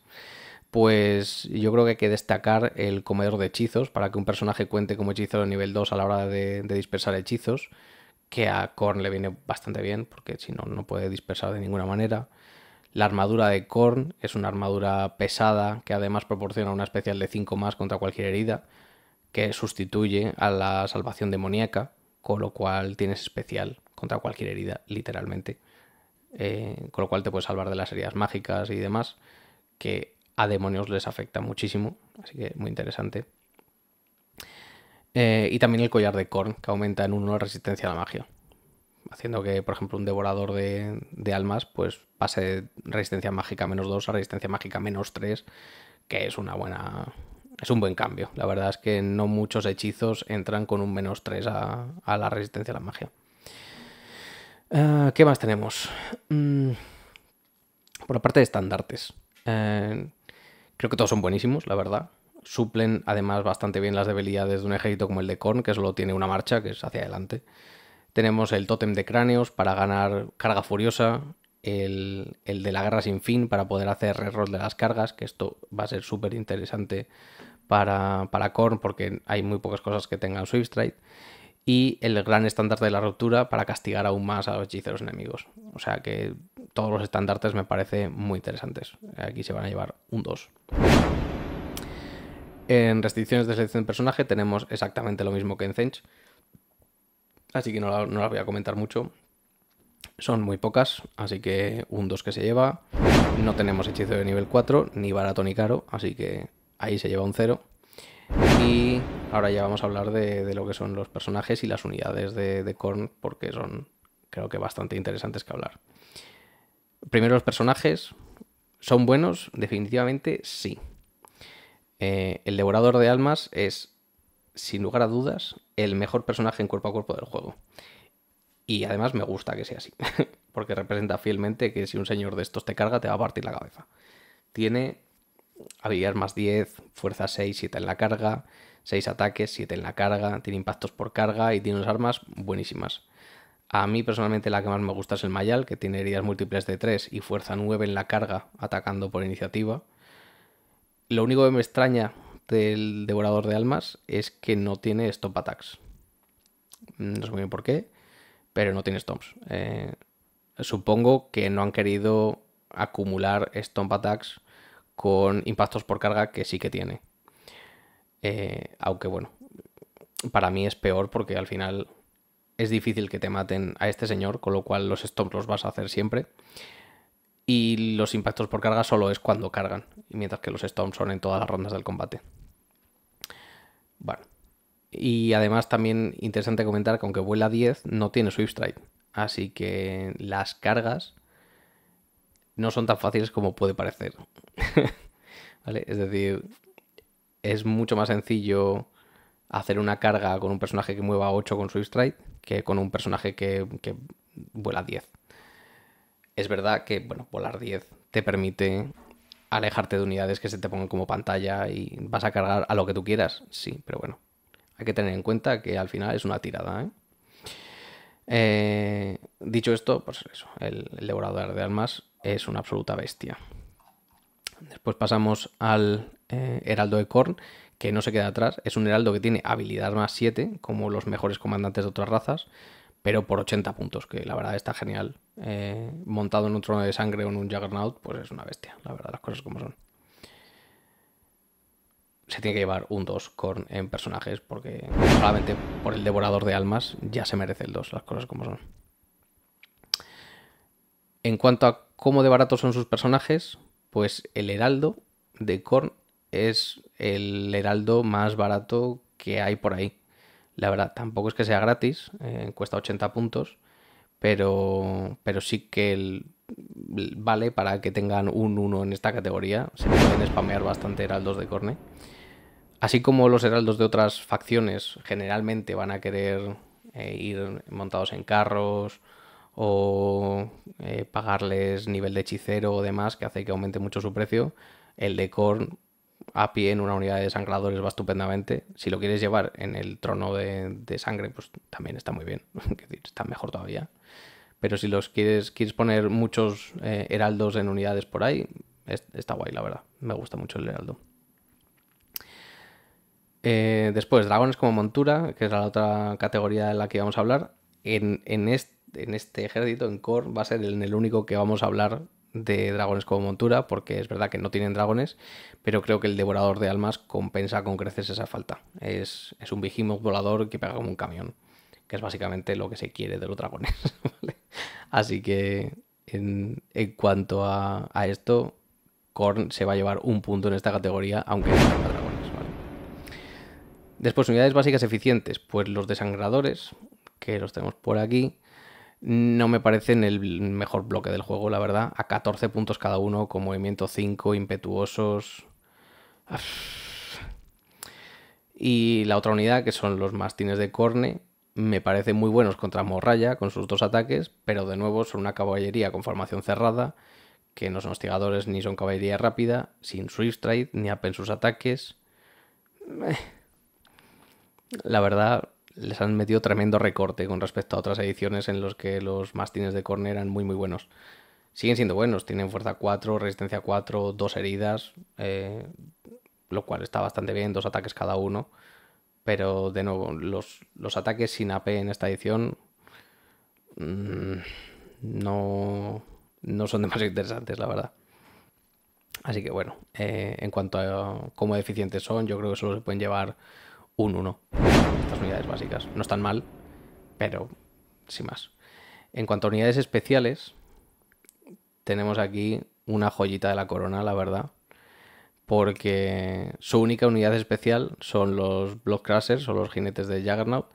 pues yo creo que hay que destacar el comedor de hechizos para que un personaje cuente como hechizo de nivel 2 a la hora de, dispersar hechizos, que a Korn le viene bastante bien porque si no, no puede dispersar de ninguna manera. La armadura de Korn es una armadura pesada que además proporciona una especial de 5 más contra cualquier herida, que sustituye a la salvación demoníaca, con lo cual tienes especial contra cualquier herida, literalmente. Eh, con lo cual te puedes salvar de las heridas mágicas y demás, que a demonios les afecta muchísimo, así que muy interesante. Eh, y también el collar de Korn, que aumenta en 1 la resistencia a la magia. Haciendo que, por ejemplo, un devorador de, almas pues pase de resistencia mágica menos 2 a resistencia mágica menos 3, que es una buena. Es un buen cambio. La verdad es que no muchos hechizos entran con un menos 3 a, la resistencia a la magia. Eh, ¿Qué más tenemos? Mm, por la parte de estandartes. Eh, Creo que todos son buenísimos, la verdad. Suplen además bastante bien las debilidades de un ejército como el de Korn, que solo tiene una marcha, que es hacia adelante. Tenemos el tótem de cráneos para ganar carga furiosa, el, de la guerra sin fin para poder hacer reroll de las cargas, que esto va a ser súper interesante para, para Korn porque hay muy pocas cosas que tengan Swift Stride y el gran estándar de la ruptura para castigar aún más a los hechiceros enemigos. O sea que todos los estandartes me parecen muy interesantes. Aquí se van a llevar un 2. En restricciones de selección de personaje tenemos exactamente lo mismo que en Zench. Así que no, no las voy a comentar mucho. Son muy pocas, así que un 2 que se lleva. No tenemos hechizo de nivel 4, ni barato ni caro, así que ahí se lleva un 0. Y ahora ya vamos a hablar de, lo que son los personajes y las unidades de, de Korn, porque son creo que bastante interesantes que hablar. Primero los personajes. ¿Son buenos? Definitivamente sí. Eh, el Devorador de Almas es, sin lugar a dudas, el mejor personaje en cuerpo a cuerpo del juego. Y además me gusta que sea así, porque representa fielmente que si un señor de estos te carga, te va a partir la cabeza. Tiene había más 10, fuerza 6, 7 en la carga, 6 ataques, 7 en la carga, tiene impactos por carga y tiene unas armas buenísimas. A mí personalmente la que más me gusta es el Mayal, que tiene heridas múltiples de 3 y fuerza 9 en la carga, atacando por iniciativa. Lo único que me extraña del Devorador de Almas es que no tiene stomp attacks. Mm, no sé muy bien por qué, pero no tiene stomps. Eh, supongo que no han querido acumular stomp attacks con impactos por carga que sí que tiene. Eh, aunque bueno, para mí es peor porque al final es difícil que te maten a este señor, con lo cual los stomp los vas a hacer siempre. Y los impactos por carga solo es cuando cargan, mientras que los stomps son en todas las rondas del combate. Y además también interesante comentar que aunque vuela 10, no tiene Swift Strike. Así que las cargas no son tan fáciles como puede parecer. Es decir, es mucho más sencillo hacer una carga con un personaje que mueva 8 con Swift Strike que con un personaje que, vuela 10. Es verdad que, bueno, volar 10 te permite alejarte de unidades que se te pongan como pantalla y vas a cargar a lo que tú quieras. Sí, pero bueno, hay que tener en cuenta que al final es una tirada. ¿eh? Eh, dicho esto, pues eso, el, el devorador de armas es una absoluta bestia. Después pasamos al eh, Heraldo de Korn, que no se queda atrás. Es un Heraldo que tiene habilidad más 7, como los mejores comandantes de otras razas, pero por 80 puntos, que la verdad está genial. Eh, montado en un trono de sangre o en un Juggernaut, pues es una bestia, la verdad, las cosas como son. Se tiene que llevar un 2 Korn en personajes, porque solamente por el devorador de almas ya se merece el 2, las cosas como son. En cuanto a cómo de baratos son sus personajes, pues el heraldo de Korn es el heraldo más barato que hay por ahí. La verdad, tampoco es que sea gratis, eh, cuesta 80 puntos, pero, sí que vale para que tengan un 1 en esta categoría. Se pueden spamear bastante heraldos de Korn. ¿eh? Así como los heraldos de otras facciones generalmente van a querer eh, ir montados en carros, o eh, pagarles nivel de hechicero o demás que hace que aumente mucho su precio. El de Korn a pie en una unidad de sangradores va estupendamente. Si lo quieres llevar en el trono de, sangre, pues también está muy bien. está mejor todavía. Pero si los quieres, quieres poner muchos eh, heraldos en unidades por ahí, está guay, la verdad. Me gusta mucho el heraldo. Eh, después, dragones como montura, que es la otra categoría de la que vamos a hablar. en, este en este ejército, en Korn va a ser el único que vamos a hablar de dragones como montura, porque es verdad que no tienen dragones, pero creo que el devorador de almas compensa con creces esa falta. Es, un vigimo volador que pega como un camión, que es básicamente lo que se quiere de los dragones. Así que en, cuanto a, esto, Korn se va a llevar un punto en esta categoría, aunque no tenga dragones. Después, unidades básicas eficientes, pues los desangradores, que los tenemos por aquí no me parecen el mejor bloque del juego, la verdad. A 14 puntos cada uno, con movimiento 5, impetuosos. Y la otra unidad, que son los mastines de corne, me parecen muy buenos contra Morraya, con sus dos ataques, pero de nuevo son una caballería con formación cerrada, que no son hostigadores ni son caballería rápida, sin Swift Trade, ni apen sus ataques. Eh. La verdad, les han metido tremendo recorte con respecto a otras ediciones en los que los mastines de corner eran muy muy buenos. Siguen siendo buenos, tienen fuerza 4, resistencia 4, dos heridas, eh, lo cual está bastante bien, dos ataques cada uno. Pero de nuevo, los, ataques sin AP en esta edición mm, no, no son demasiado interesantes, la verdad. Así que bueno, eh, en cuanto a cómo eficientes son, yo creo que solo se pueden llevar un 1 unidades básicas. No están mal, pero sin más. En cuanto a unidades especiales, tenemos aquí una joyita de la corona, la verdad. Porque su única unidad especial son los Block o los jinetes de Juggernaut.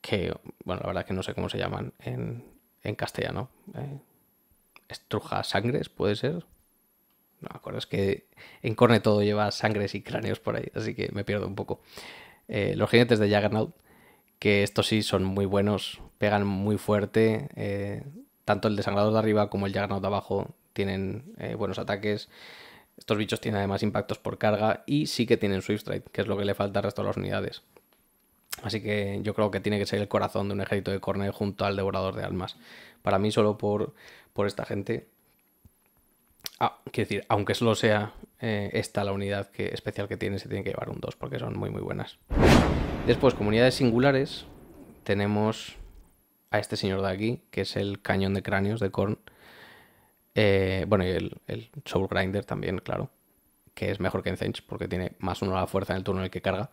Que, bueno, la verdad que no sé cómo se llaman en, castellano. ¿eh? Estruja sangres, puede ser. No me acuerdo, es que en Corne todo lleva sangres y cráneos por ahí, así que me pierdo un poco. Eh, los jinetes de Juggernaut, que estos sí son muy buenos, pegan muy fuerte. Eh, tanto el desangrador de arriba como el Juggernaut de abajo tienen eh, buenos ataques. Estos bichos tienen además impactos por carga y sí que tienen Swift Strike, que es lo que le falta al resto de las unidades. Así que yo creo que tiene que ser el corazón de un ejército de cornel junto al Devorador de Almas. Para mí, solo por, por esta gente. Ah, quiero decir, aunque solo sea eh, esta, la unidad que, especial que tiene, se tiene que llevar un 2 porque son muy, muy buenas. Después, comunidades singulares, tenemos a este señor de aquí, que es el cañón de cráneos de Korn. Eh, bueno, y el, Soul Grinder también, claro, que es mejor que Encench porque tiene más uno la fuerza en el turno en el que carga.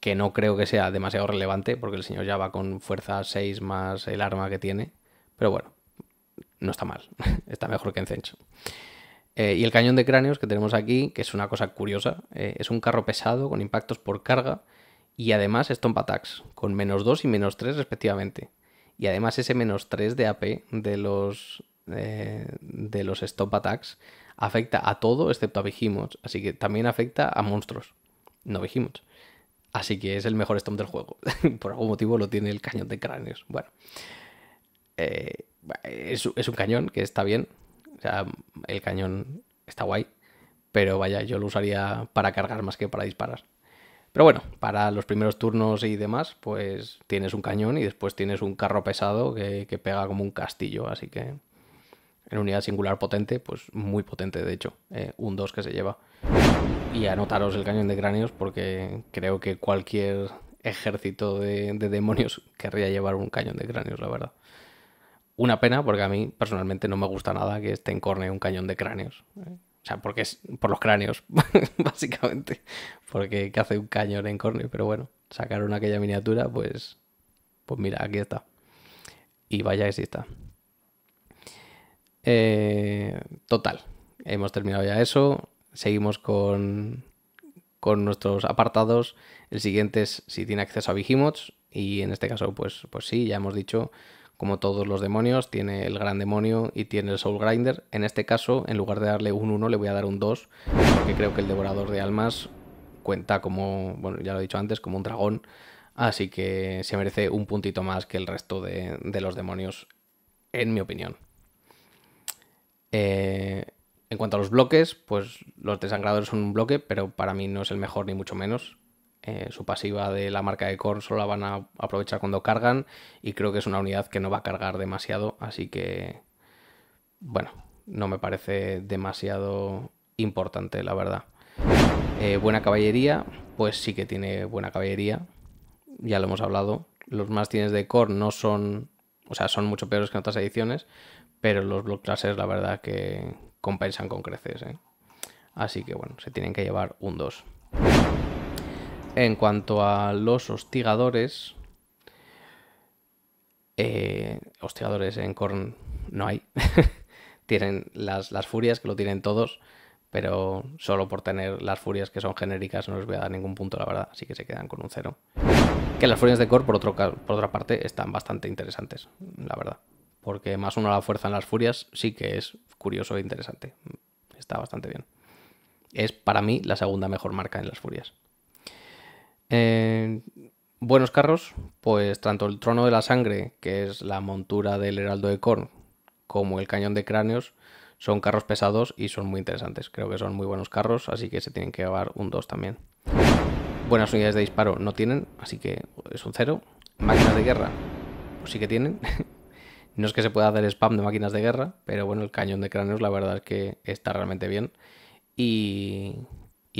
Que no creo que sea demasiado relevante porque el señor ya va con fuerza 6 más el arma que tiene. Pero bueno, no está mal, está mejor que Encench. Eh, y el cañón de cráneos que tenemos aquí, que es una cosa curiosa, eh, es un carro pesado con impactos por carga y además Stomp Attacks, con menos 2 y menos 3 respectivamente. Y además ese menos 3 de AP de los, eh, de los Stomp Attacks afecta a todo excepto a Vigimos. así que también afecta a monstruos, no Vigimos. Así que es el mejor Stomp del juego. por algún motivo lo tiene el cañón de cráneos. Bueno. Es, es un cañón que está bien, o sea, el cañón está guay, pero vaya, yo lo usaría para cargar más que para disparar. Pero bueno, para los primeros turnos y demás, pues tienes un cañón y después tienes un carro pesado que, pega como un castillo, así que en unidad singular potente, pues muy potente de hecho, eh, un 2 que se lleva. Y anotaros el cañón de cráneos porque creo que cualquier ejército de demonios querría llevar un cañón de cráneos, la verdad. Una pena porque a mí personalmente no me gusta nada que esté en corne un cañón de cráneos. ¿eh? O sea, porque es por los cráneos, básicamente. Porque ¿qué hace un cañón en corne. Pero bueno, sacaron aquella miniatura, pues, pues mira, aquí está. Y vaya que sí está. Eh, total, hemos terminado ya eso. Seguimos con, nuestros apartados. El siguiente es si tiene acceso a Vigimods. Y en este caso, pues, pues sí, ya hemos dicho como todos los demonios, tiene el gran demonio y tiene el soul grinder. En este caso, en lugar de darle un 1, le voy a dar un 2, porque creo que el devorador de almas cuenta como, bueno, ya lo he dicho antes, como un dragón. Así que se merece un puntito más que el resto de, los demonios, en mi opinión. Eh, en cuanto a los bloques, pues los desangradores son un bloque, pero para mí no es el mejor ni mucho menos. Eh, su pasiva de la marca de Core solo la van a aprovechar cuando cargan y creo que es una unidad que no va a cargar demasiado, así que bueno, no me parece demasiado importante la verdad. Eh, buena caballería, pues sí que tiene buena caballería, ya lo hemos hablado. Los mastines de Core no son, o sea, son mucho peores que en otras ediciones, pero los Block Classes la verdad que compensan con creces. ¿eh? Así que bueno, se tienen que llevar un 2. En cuanto a los hostigadores, eh, hostigadores en Korn no hay. tienen las, furias, que lo tienen todos, pero solo por tener las furias que son genéricas no les voy a dar ningún punto, la verdad, así que se quedan con un cero. Que las furias de Korn, por, otro, por otra parte, están bastante interesantes, la verdad. Porque más uno a la fuerza en las furias sí que es curioso e interesante. Está bastante bien. Es para mí la segunda mejor marca en las furias buenos carros, pues tanto el Trono de la Sangre, que es la montura del Heraldo de Korn, como el Cañón de Cráneos, son carros pesados y son muy interesantes. Creo que son muy buenos carros, así que se tienen que llevar un 2 también. Buenas unidades de disparo no tienen, así que es un 0. Máquinas de guerra, pues sí que tienen. no es que se pueda hacer spam de máquinas de guerra, pero bueno, el cañón de cráneos la verdad es que está realmente bien. Y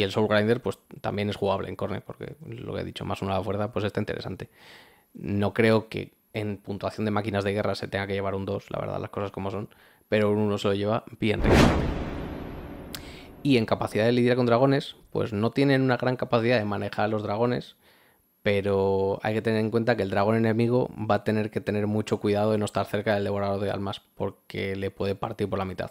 y el Soul Grinder, pues también es jugable en Corner, porque lo que he dicho, más una de la fuerza, pues está interesante. No creo que en puntuación de máquinas de guerra se tenga que llevar un 2, la verdad, las cosas como son, pero un 1 se lo lleva bien Y en capacidad de lidiar con dragones, pues no tienen una gran capacidad de manejar a los dragones, pero hay que tener en cuenta que el dragón enemigo va a tener que tener mucho cuidado de no estar cerca del devorador de almas, porque le puede partir por la mitad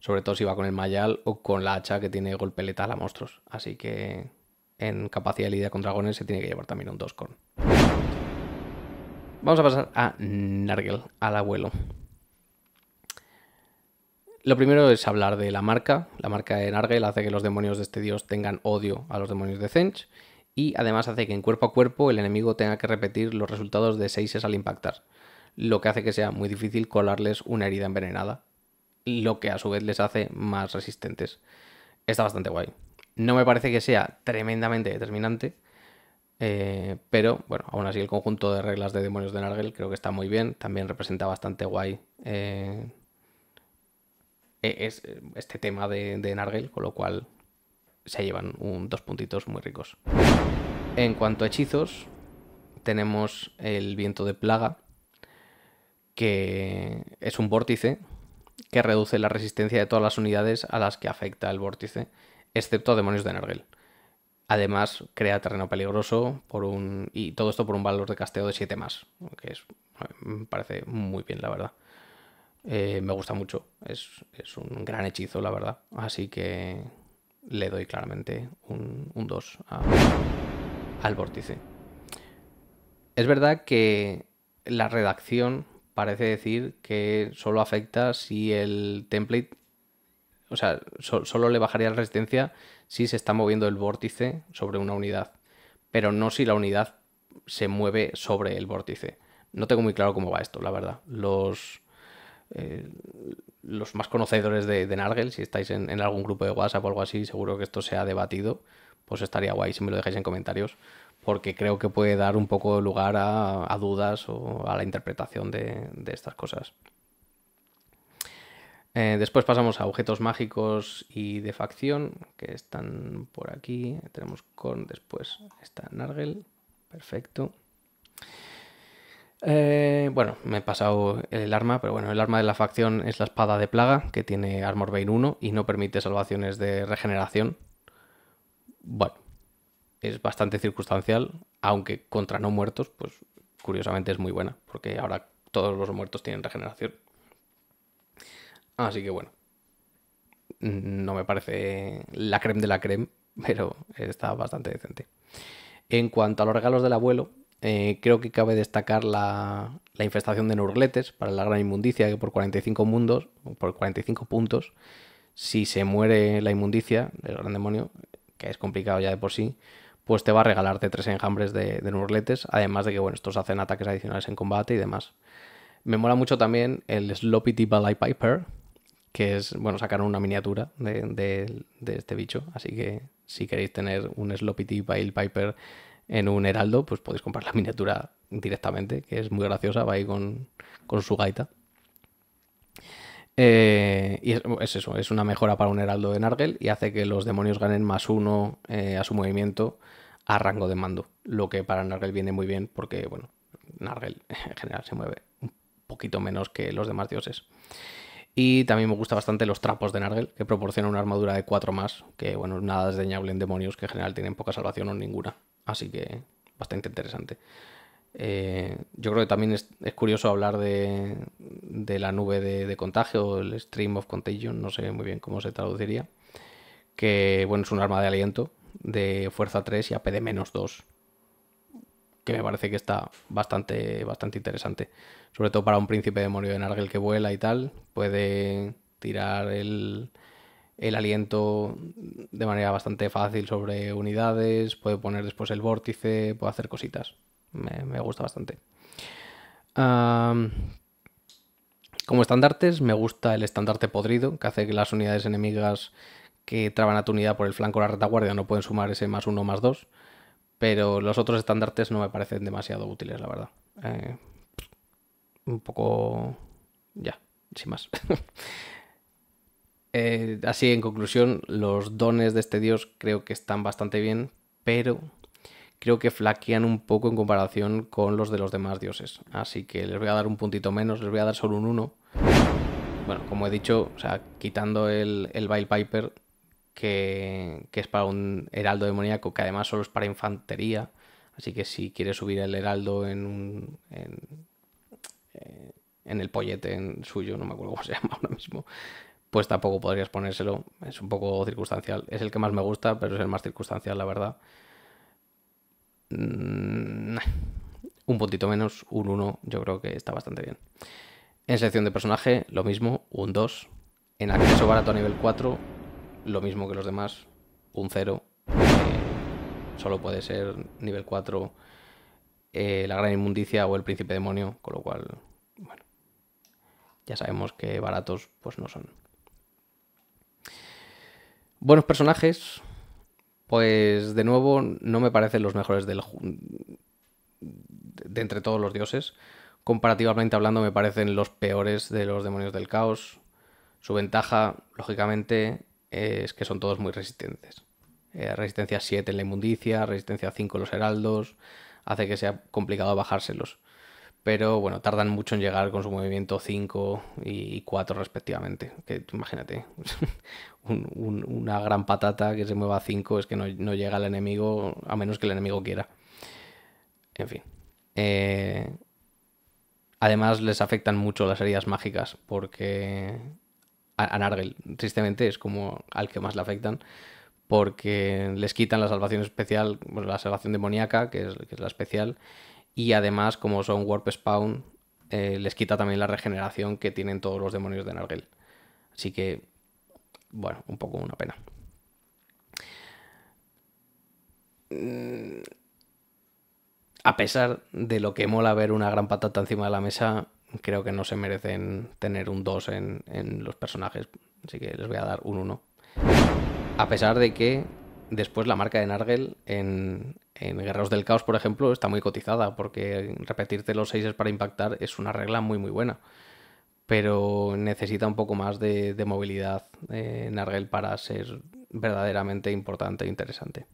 sobre todo si va con el Mayal o con la hacha que tiene golpe letal a monstruos. Así que en capacidad de lidia con dragones se tiene que llevar también un 2 con. Vamos a pasar a Nargel, al abuelo. Lo primero es hablar de la marca. La marca de Nargel hace que los demonios de este dios tengan odio a los demonios de Zench y además hace que en cuerpo a cuerpo el enemigo tenga que repetir los resultados de 6 al impactar, lo que hace que sea muy difícil colarles una herida envenenada lo que a su vez les hace más resistentes. Está bastante guay. No me parece que sea tremendamente determinante, eh, pero bueno, aún así el conjunto de reglas de demonios de Nargel creo que está muy bien. También representa bastante guay eh, e-, es, este tema de, Nargel, con lo cual se llevan dos puntitos muy ricos. En cuanto a hechizos, tenemos el viento de plaga, que es un vórtice que reduce la resistencia de todas las unidades a las que afecta el vórtice, excepto demonios de Nergel. Además, crea terreno peligroso por un... y todo esto por un valor de casteo de 7 más, que es... me parece muy bien, la verdad. Eh, me gusta mucho, es, es, un gran hechizo, la verdad. Así que le doy claramente un 2 al vórtice. Es verdad que la redacción parece decir que solo afecta si el template, o sea, solo le bajaría la resistencia si se está moviendo el vórtice sobre una unidad, pero no si la unidad se mueve sobre el vórtice. No tengo muy claro cómo va esto, la verdad. Los, eh, los más conocedores de, Nargel, si estáis en, en, algún grupo de WhatsApp o algo así, seguro que esto se ha debatido, pues estaría guay si me lo dejáis en comentarios, porque creo que puede dar un poco lugar a, dudas o a la interpretación de, estas cosas. Eh, después pasamos a objetos mágicos y de facción, que están por aquí. Tenemos con después esta Nargel. Perfecto. Eh, bueno, me he pasado el arma, pero bueno, el arma de la facción es la espada de plaga, que tiene Armor Bane 1 y no permite salvaciones de regeneración. Bueno, es bastante circunstancial, aunque contra no muertos, pues curiosamente es muy buena, porque ahora todos los muertos tienen regeneración. Así que bueno, no me parece la creme de la creme, pero está bastante decente. En cuanto a los regalos del abuelo, eh, creo que cabe destacar la, infestación de nurgletes para la gran inmundicia, que por 45 mundos, por 45 puntos, si se muere la inmundicia, del gran demonio, que es complicado ya de por sí, pues te va a regalarte tres enjambres de, de nurletes, además de que, bueno, estos hacen ataques adicionales en combate y demás. Me mola mucho también el Sloppy Bile Piper, que es, bueno, sacaron una miniatura de, este bicho, así que si queréis tener un Sloppy Bile Piper en un heraldo, pues podéis comprar la miniatura directamente, que es muy graciosa, va ahí con, con su gaita. Eh, y es, eso, es una mejora para un heraldo de Nargel y hace que los demonios ganen más uno eh, a su movimiento a rango de mando, lo que para Nargel viene muy bien porque, bueno, Nargel en general se mueve un poquito menos que los demás dioses. Y también me gusta bastante los trapos de Nargel, que proporcionan una armadura de 4 más, que bueno, nada desdeñable en demonios, que en general tienen poca salvación o ninguna. Así que bastante interesante. Eh, yo creo que también es, curioso hablar de, la nube de, de, contagio, el stream of contagion, no sé muy bien cómo se traduciría. Que bueno, es un arma de aliento, de fuerza 3 y AP de menos 2. Que me parece que está bastante, bastante interesante. Sobre todo para un príncipe demonio de Nargel que vuela y tal. Puede tirar el, el aliento de manera bastante fácil sobre unidades. Puede poner después el vórtice. Puede hacer cositas. Me, gusta bastante. como estandartes, me gusta el estandarte podrido, que hace que las unidades enemigas que traban a tu unidad por el flanco o la retaguardia no pueden sumar ese más uno más dos. Pero los otros estandartes no me parecen demasiado útiles, la verdad. Eh, un poco. Ya, sin más. Eh, así, en conclusión, los dones de este dios creo que están bastante bien, pero creo que flaquean un poco en comparación con los de los demás dioses. Así que les voy a dar un puntito menos, les voy a dar solo un uno Bueno, como he dicho, o sea, quitando el, el Vile Piper, que, es para un heraldo demoníaco, que además solo es para infantería. Así que si quieres subir el heraldo en un. En, eh, el pollete en suyo, no me acuerdo cómo se llama ahora mismo, pues tampoco podrías ponérselo. Es un poco circunstancial. Es el que más me gusta, pero es el más circunstancial, la verdad. Mm, un puntito menos, un 1, yo creo que está bastante bien. En sección de personaje, lo mismo, un 2. En acceso barato a nivel 4, lo mismo que los demás, un cero eh, solo puede ser nivel 4, eh, la gran inmundicia o el príncipe demonio, con lo cual, bueno, ya sabemos que baratos pues no son. Buenos personajes, pues de nuevo no me parecen los mejores del de entre todos los dioses. Comparativamente hablando me parecen los peores de los demonios del caos. Su ventaja, lógicamente, es que son todos muy resistentes. Eh, resistencia 7 en la inmundicia, resistencia 5 en los heraldos, hace que sea complicado bajárselos. Pero bueno, tardan mucho en llegar con su movimiento 5 y 4 respectivamente. Que imagínate, una gran patata que se mueva a 5 es que no, llega al enemigo a menos que el enemigo quiera. En fin. Eh, además les afectan mucho las heridas mágicas porque a, Nargel, tristemente, es como al que más le afectan, porque les quitan la salvación especial, pues, la salvación demoníaca, que es, la especial, y además, como son Warp Spawn, eh, les quita también la regeneración que tienen todos los demonios de Nargel. Así que, bueno, un poco una pena. Mm, a pesar de lo que mola ver una gran patata encima de la mesa, creo que no se merecen tener un 2 en, los personajes, así que les voy a dar un 1. A pesar de que después la marca de Nargel en, en, Guerreros del Caos, por ejemplo, está muy cotizada, porque repetirte los 6 para impactar es una regla muy muy buena. Pero necesita un poco más de, movilidad eh, Nargel para ser verdaderamente importante e interesante.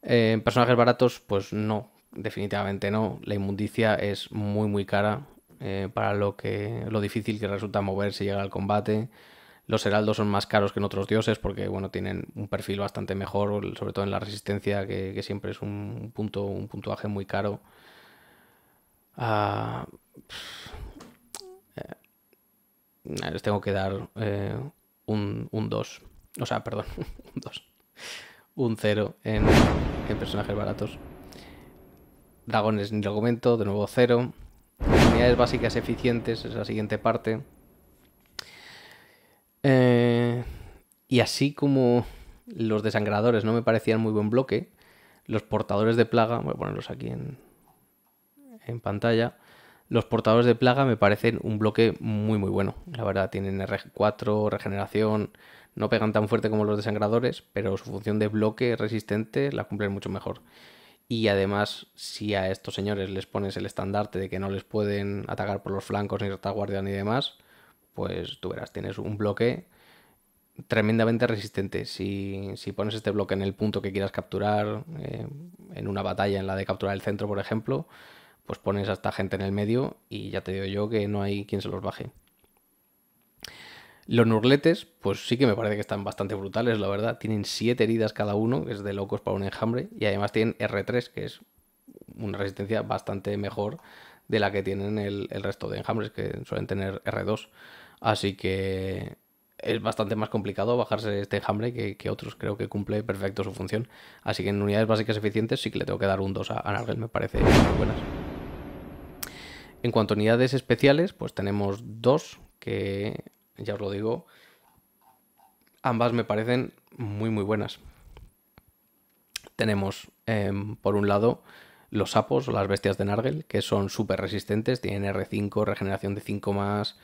Eh, en personajes baratos, pues no definitivamente no. La inmundicia es muy, muy cara eh, para lo, que, lo difícil que resulta moverse y llegar al combate. Los heraldos son más caros que en otros dioses porque bueno, tienen un perfil bastante mejor, sobre todo en la resistencia, que, siempre es un, punto, un puntuaje muy caro. Ah, eh, les tengo que dar eh, un 2. o sea, perdón, un 2. Un 0 en, en personajes baratos. Dragones ni el argumento, de nuevo cero. Unidades básicas eficientes, es la siguiente parte. Eh, y así como los desangradores no me parecían muy buen bloque, los portadores de plaga, voy a ponerlos aquí en, en pantalla, los portadores de plaga me parecen un bloque muy muy bueno. La verdad, tienen r 4 regeneración, no pegan tan fuerte como los desangradores, pero su función de bloque resistente la cumplen mucho mejor. Y además, si a estos señores les pones el estandarte de que no les pueden atacar por los flancos, ni retaguardia, ni demás, pues tú verás, tienes un bloque tremendamente resistente. Si, pones este bloque en el punto que quieras capturar, eh, en una batalla, en la de capturar el centro, por ejemplo, pues pones a esta gente en el medio y ya te digo yo que no hay quien se los baje. Los nurletes, pues sí que me parece que están bastante brutales, la verdad. Tienen 7 heridas cada uno, que es de locos para un enjambre, y además tienen R3, que es una resistencia bastante mejor de la que tienen el, resto de enjambres, que suelen tener R2. Así que es bastante más complicado bajarse este enjambre que, otros. Creo que cumple perfecto su función. Así que en unidades básicas eficientes sí que le tengo que dar un 2 a, a me parece muy buenas. En cuanto a unidades especiales, pues tenemos dos que ya os lo digo, ambas me parecen muy muy buenas. Tenemos em, por un lado los sapos las bestias de Nargel, que son súper resistentes, tienen R5, regeneración de 5 más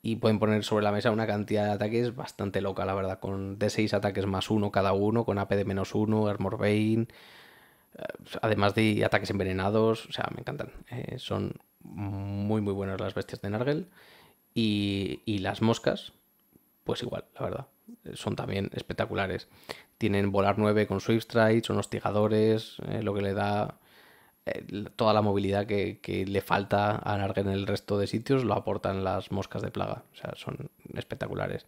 y pueden poner sobre la mesa una cantidad de ataques bastante loca, la verdad, con D6 ataques más uno cada uno, con AP de menos uno, Armor Bane, eh, además de ataques envenenados, o sea, me encantan. Eh, son muy muy buenas las bestias de Nargel. Y, las moscas, pues igual, la verdad. Eh, son también espectaculares. Tienen volar 9 con Swift Strike, son hostigadores, eh, lo que le da eh, toda la movilidad que, le falta a Nargen en el resto de sitios, lo aportan las moscas de plaga. O sea, son espectaculares.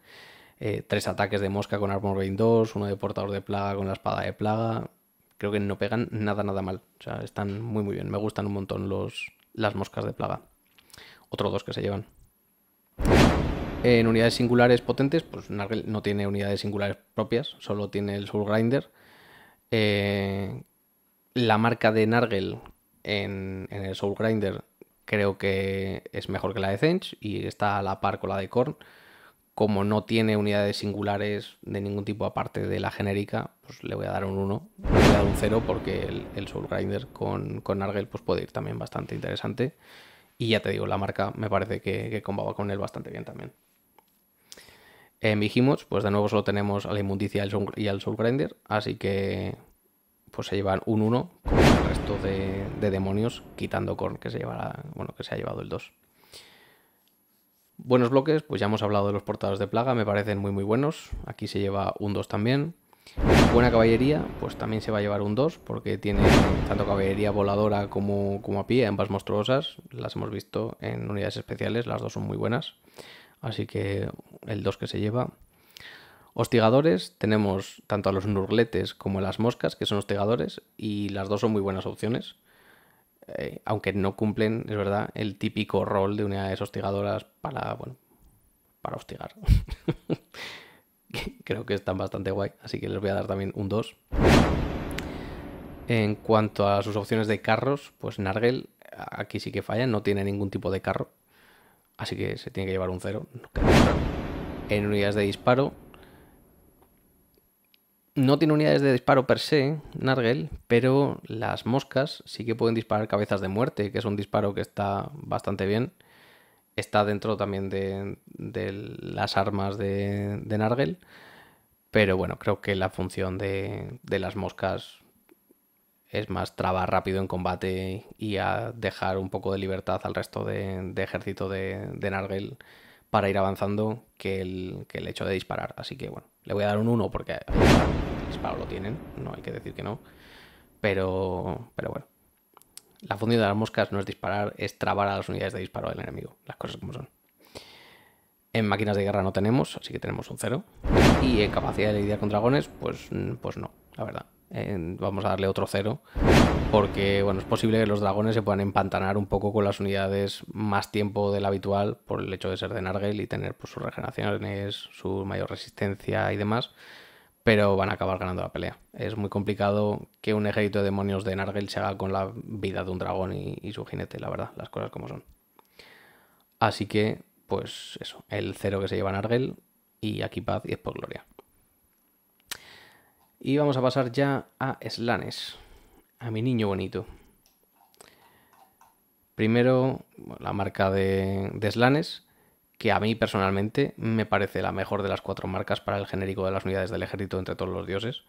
tres ataques de mosca con Armor 2 uno de portador de plaga con la espada de plaga. Creo que no pegan nada, nada mal. O sea, están muy, muy bien. Me gustan un montón los, las moscas de plaga. Otro dos que se llevan. En unidades singulares potentes, pues Nargel no tiene unidades singulares propias, solo tiene el Soul Grinder. Eh, la marca de Nargel en, el Soul Grinder creo que es mejor que la de Zench y está a la par con la de Korn. Como no tiene unidades singulares de ningún tipo aparte de la genérica, pues le voy a dar un 1, le voy a dar un 0 porque el, el Soul Grinder con, Nargel pues puede ir también bastante interesante. Y ya te digo, la marca me parece que, combaba con él bastante bien también. En em, Vigimos, pues de nuevo solo tenemos a la inmundicia y al Soulgrinder, así que pues se llevan un 1 con el resto de, demonios, quitando con que se, bueno, que se ha llevado el 2. Buenos bloques, pues ya hemos hablado de los portados de plaga, me parecen muy muy buenos. Aquí se lleva un 2 también. Buena caballería, pues también se va a llevar un 2, porque tiene tanto caballería voladora como, como a pie, ambas monstruosas. Las hemos visto en unidades especiales, las dos son muy buenas. Así que el 2 que se lleva. Hostigadores, tenemos tanto a los nurletes como a las moscas, que son hostigadores, y las dos son muy buenas opciones. Eh, aunque no cumplen, es verdad, el típico rol de unidades hostigadoras para, bueno, para hostigar. creo que están bastante guay, así que les voy a dar también un 2. En cuanto a sus opciones de carros, pues Nargel aquí sí que falla, no tiene ningún tipo de carro, así que se tiene que llevar un 0. En unidades de disparo, no tiene unidades de disparo per se, Nargel, pero las moscas sí que pueden disparar cabezas de muerte, que es un disparo que está bastante bien está dentro también de, las armas de, de, Nargel. Pero bueno, creo que la función de, de, las moscas es más trabar rápido en combate y a dejar un poco de libertad al resto de, ejército de, Nargel para ir avanzando que el, que el, hecho de disparar. Así que bueno, le voy a dar un 1 porque el disparo lo tienen, no hay que decir que no. Pero, pero bueno, la función de las moscas no es disparar, es trabar a las unidades de disparo del enemigo. Las cosas como son. En máquinas de guerra no tenemos, así que tenemos un cero. Y en capacidad de lidiar con dragones, pues, pues no, la verdad. vamos a darle otro cero. Porque, bueno, es posible que los dragones se puedan empantanar un poco con las unidades más tiempo del habitual por el hecho de ser de Nargel y tener pues, sus regeneraciones, su mayor resistencia y demás pero van a acabar ganando la pelea. Es muy complicado que un ejército de demonios de Nargel se haga con la vida de un dragón y, su jinete, la verdad, las cosas como son. Así que, pues eso, el cero que se lleva Nargel y aquí paz y es por gloria. Y vamos a pasar ya a Slanes, a mi niño bonito. Primero, la marca de, de Slanes que a mí personalmente me parece la mejor de las cuatro marcas para el genérico de las unidades del ejército entre todos los dioses.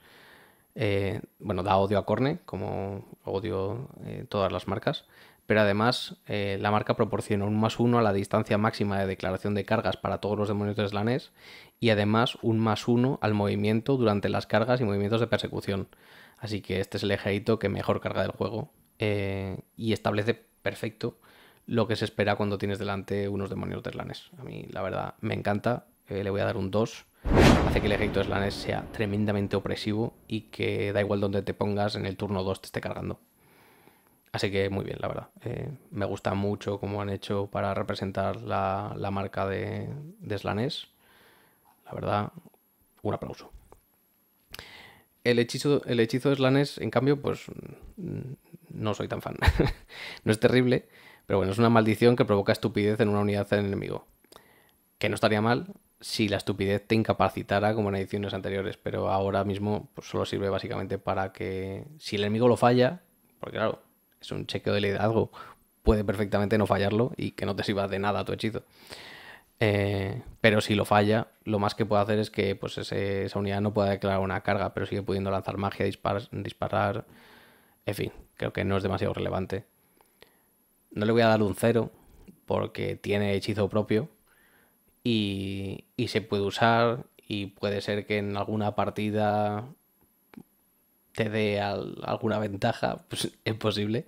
Eh, bueno, da odio a Corne, como odio eh, todas las marcas, pero además eh, la marca proporciona un más uno a la distancia máxima de declaración de cargas para todos los demonios de Slanes y además un más uno al movimiento durante las cargas y movimientos de persecución. Así que este es el ejército que mejor carga del juego y establece perfecto lo que se espera cuando tienes delante unos demonios de slanes. A mí, la verdad, me encanta. Eh, le voy a dar un 2. Hace que el efecto de slanes sea tremendamente opresivo y que da igual donde te pongas, en el turno 2 te esté cargando. Así que muy bien, la verdad. Eh, me gusta mucho cómo han hecho para representar la, marca de, slanes. La verdad, un aplauso. El hechizo, el hechizo de Slanes, en cambio, pues mm, no soy tan fan. no es terrible, pero bueno, es una maldición que provoca estupidez en una unidad del enemigo. Que no estaría mal si la estupidez te incapacitara como en ediciones anteriores, pero ahora mismo pues, solo sirve básicamente para que si el enemigo lo falla, porque claro, es un chequeo de liderazgo, puede perfectamente no fallarlo y que no te sirva de nada tu hechizo. Eh, pero si lo falla, lo más que puede hacer es que pues, esa unidad no pueda declarar una carga, pero sigue pudiendo lanzar magia, disparar. En fin, creo que no es demasiado relevante no le voy a dar un 0 porque tiene hechizo propio y, se puede usar y puede ser que en alguna partida te dé alguna ventaja, pues es posible.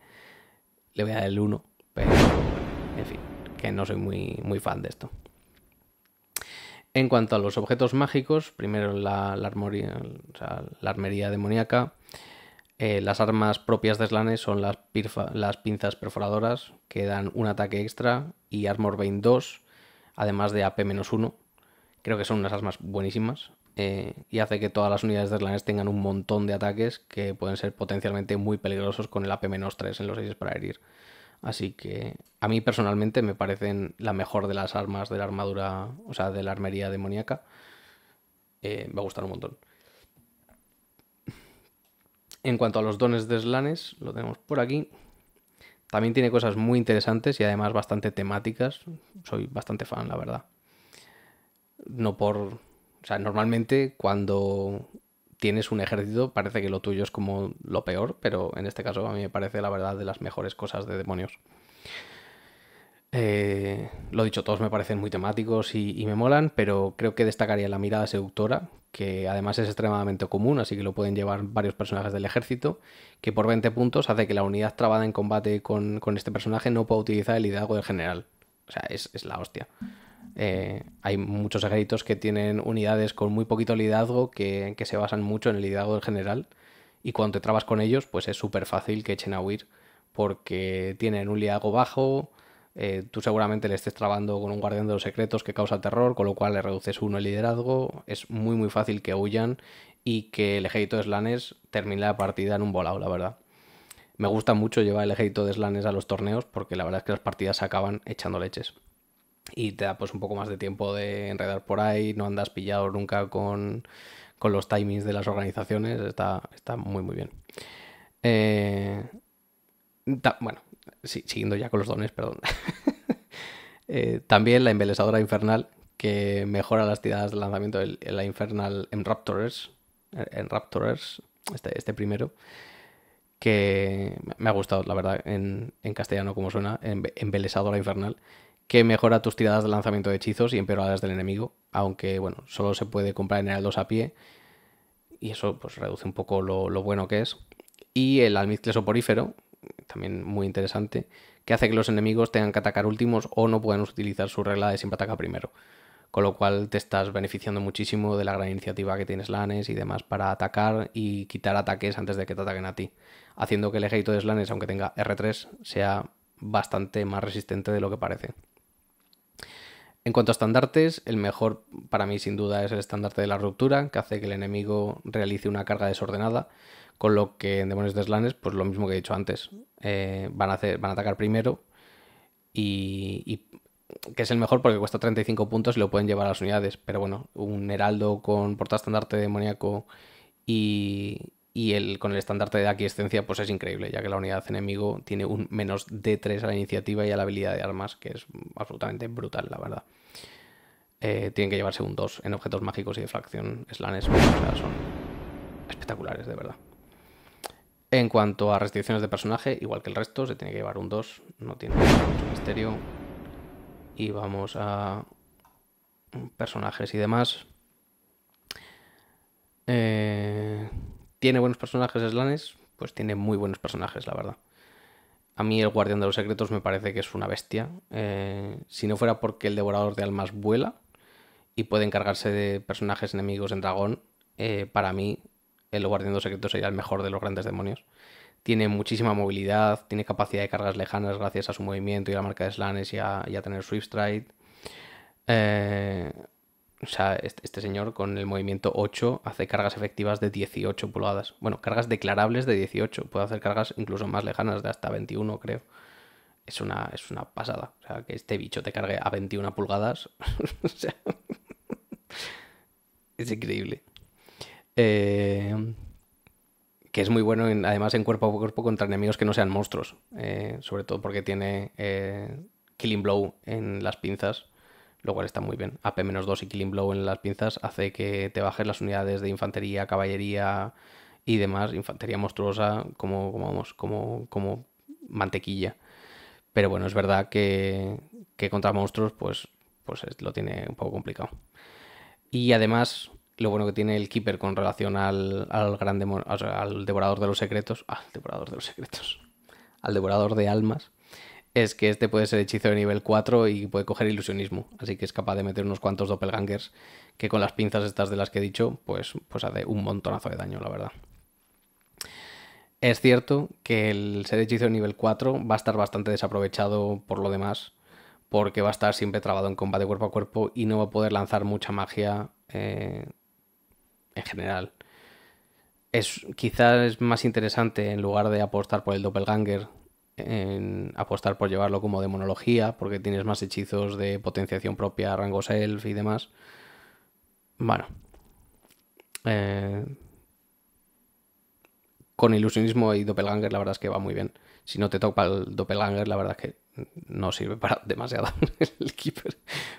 Le voy a dar el 1, pero en fin, que no soy muy, fan de esto. En cuanto a los objetos mágicos, primero la, la, la armería demoníaca, eh, las armas propias de Slane son las, pinzas perforadoras, que dan un ataque extra, y Armor Bane 2, además de AP-1. Creo que son unas armas buenísimas. Eh, y hace que todas las unidades de Slanes tengan un montón de ataques que pueden ser potencialmente muy peligrosos con el AP-3 en los 6 para herir. Así que a mí personalmente me parecen la mejor de las armas de la armadura, o sea, de la armería demoníaca. va eh, me gustar un montón. En cuanto a los dones de Slanes, lo tenemos por aquí. También tiene cosas muy interesantes y además bastante temáticas. Soy bastante fan, la verdad. No por... O sea, normalmente cuando tienes un ejército parece que lo tuyo es como lo peor, pero en este caso a mí me parece la verdad de las mejores cosas de demonios. Eh, lo dicho, todos me parecen muy temáticos y, y, me molan, pero creo que destacaría la mirada seductora, que además es extremadamente común, así que lo pueden llevar varios personajes del ejército, que por 20 puntos hace que la unidad trabada en combate con, este personaje no pueda utilizar el liderazgo del general. O sea, es, la hostia. Eh, hay muchos ejércitos que tienen unidades con muy poquito liderazgo que, que, se basan mucho en el liderazgo del general y cuando te trabas con ellos pues es súper fácil que echen a huir porque tienen un liderazgo bajo, eh, tú seguramente le estés trabando con un guardián de los secretos que causa terror, con lo cual le reduces uno el liderazgo, es muy muy fácil que huyan y que el ejército de Slanes termine la partida en un volado, la verdad. Me gusta mucho llevar el ejército de Slanes a los torneos porque la verdad es que las partidas se acaban echando leches. Y te da pues un poco más de tiempo de enredar por ahí, no andas pillado nunca con, los timings de las organizaciones, está, está muy muy bien. Eh, bueno, siguiendo ya con los dones, perdón. Eh, también la embelesadora infernal, que mejora las tiradas de lanzamiento de la infernal en Enraptorers. Enraptorers, este, este primero. Que me ha gustado, la verdad, en, castellano como suena, embelesadora infernal que mejora tus tiradas de lanzamiento de hechizos y empeoradas del enemigo, aunque bueno, solo se puede comprar en el 2 a pie y eso pues reduce un poco lo, bueno que es. Y el almizcle también muy interesante, que hace que los enemigos tengan que atacar últimos o no puedan utilizar su regla de siempre ataca primero. Con lo cual te estás beneficiando muchísimo de la gran iniciativa que tienes lanes y demás para atacar y quitar ataques antes de que te ataquen a ti, haciendo que el ejército de Slanes, aunque tenga R3, sea bastante más resistente de lo que parece. En cuanto a estandartes, el mejor para mí sin duda es el estandarte de la ruptura, que hace que el enemigo realice una carga desordenada, con lo que en Demonios de Slanes, pues lo mismo que he dicho antes, eh, van, a hacer, van a atacar primero y, que es el mejor porque cuesta 35 puntos y lo pueden llevar a las unidades. Pero bueno, un heraldo con estandarte demoníaco y, y el, con el estandarte de aquiescencia, pues es increíble, ya que la unidad enemigo tiene un menos D3 a la iniciativa y a la habilidad de armas, que es absolutamente brutal, la verdad. Eh, tienen que llevarse un 2 en objetos mágicos y de fracción slanes. son espectaculares, de verdad. En cuanto a restricciones de personaje, igual que el resto, se tiene que llevar un 2, no tiene mucho misterio. Y vamos a personajes y demás. Eh, ¿Tiene buenos personajes Slanes? Pues tiene muy buenos personajes, la verdad. A mí el Guardián de los Secretos me parece que es una bestia. Eh, si no fuera porque el Devorador de Almas vuela y puede encargarse de personajes enemigos en dragón, eh, para mí el guardián secretos sería el mejor de los grandes demonios. Tiene muchísima movilidad, tiene capacidad de cargas lejanas gracias a su movimiento y a la marca de Slanes y a, tener Swift Stride. Eh, o sea, este, este, señor con el movimiento 8 hace cargas efectivas de 18 pulgadas. Bueno, cargas declarables de 18. Puede hacer cargas incluso más lejanas, de hasta 21, creo. Es una, es una pasada. O sea, que este bicho te cargue a 21 pulgadas. o sea. es increíble. Eh, que es muy bueno además en cuerpo a cuerpo contra enemigos que no sean monstruos. Eh, sobre todo porque tiene eh, Killing Blow en las pinzas, lo cual está muy bien. AP-2 y Killing Blow en las pinzas hace que te bajes las unidades de infantería, caballería y demás, infantería monstruosa, como, como, vamos, como, como mantequilla. Pero bueno, es verdad que, que contra monstruos, pues, pues lo tiene un poco complicado. Y además, lo bueno que tiene el Keeper con relación al, gran al devorador de los secretos, al devorador de los secretos, al devorador de almas, es que este puede ser hechizo de nivel 4 y puede coger ilusionismo, así que es capaz de meter unos cuantos doppelgangers que con las pinzas estas de las que he dicho, pues, pues hace un montonazo de daño, la verdad. Es cierto que el ser hechizo de nivel 4 va a estar bastante desaprovechado por lo demás, porque va a estar siempre trabado en combate cuerpo a cuerpo y no va a poder lanzar mucha magia eh, en general. Es, quizás es más interesante en lugar de apostar por el doppelganger, apostar por llevarlo como demonología, porque tienes más hechizos de potenciación propia, rango self y demás. Bueno. Eh, con ilusionismo y doppelganger la verdad es que va muy bien. Si no te toca el doppelganger, la verdad es que no sirve para demasiado el keeper.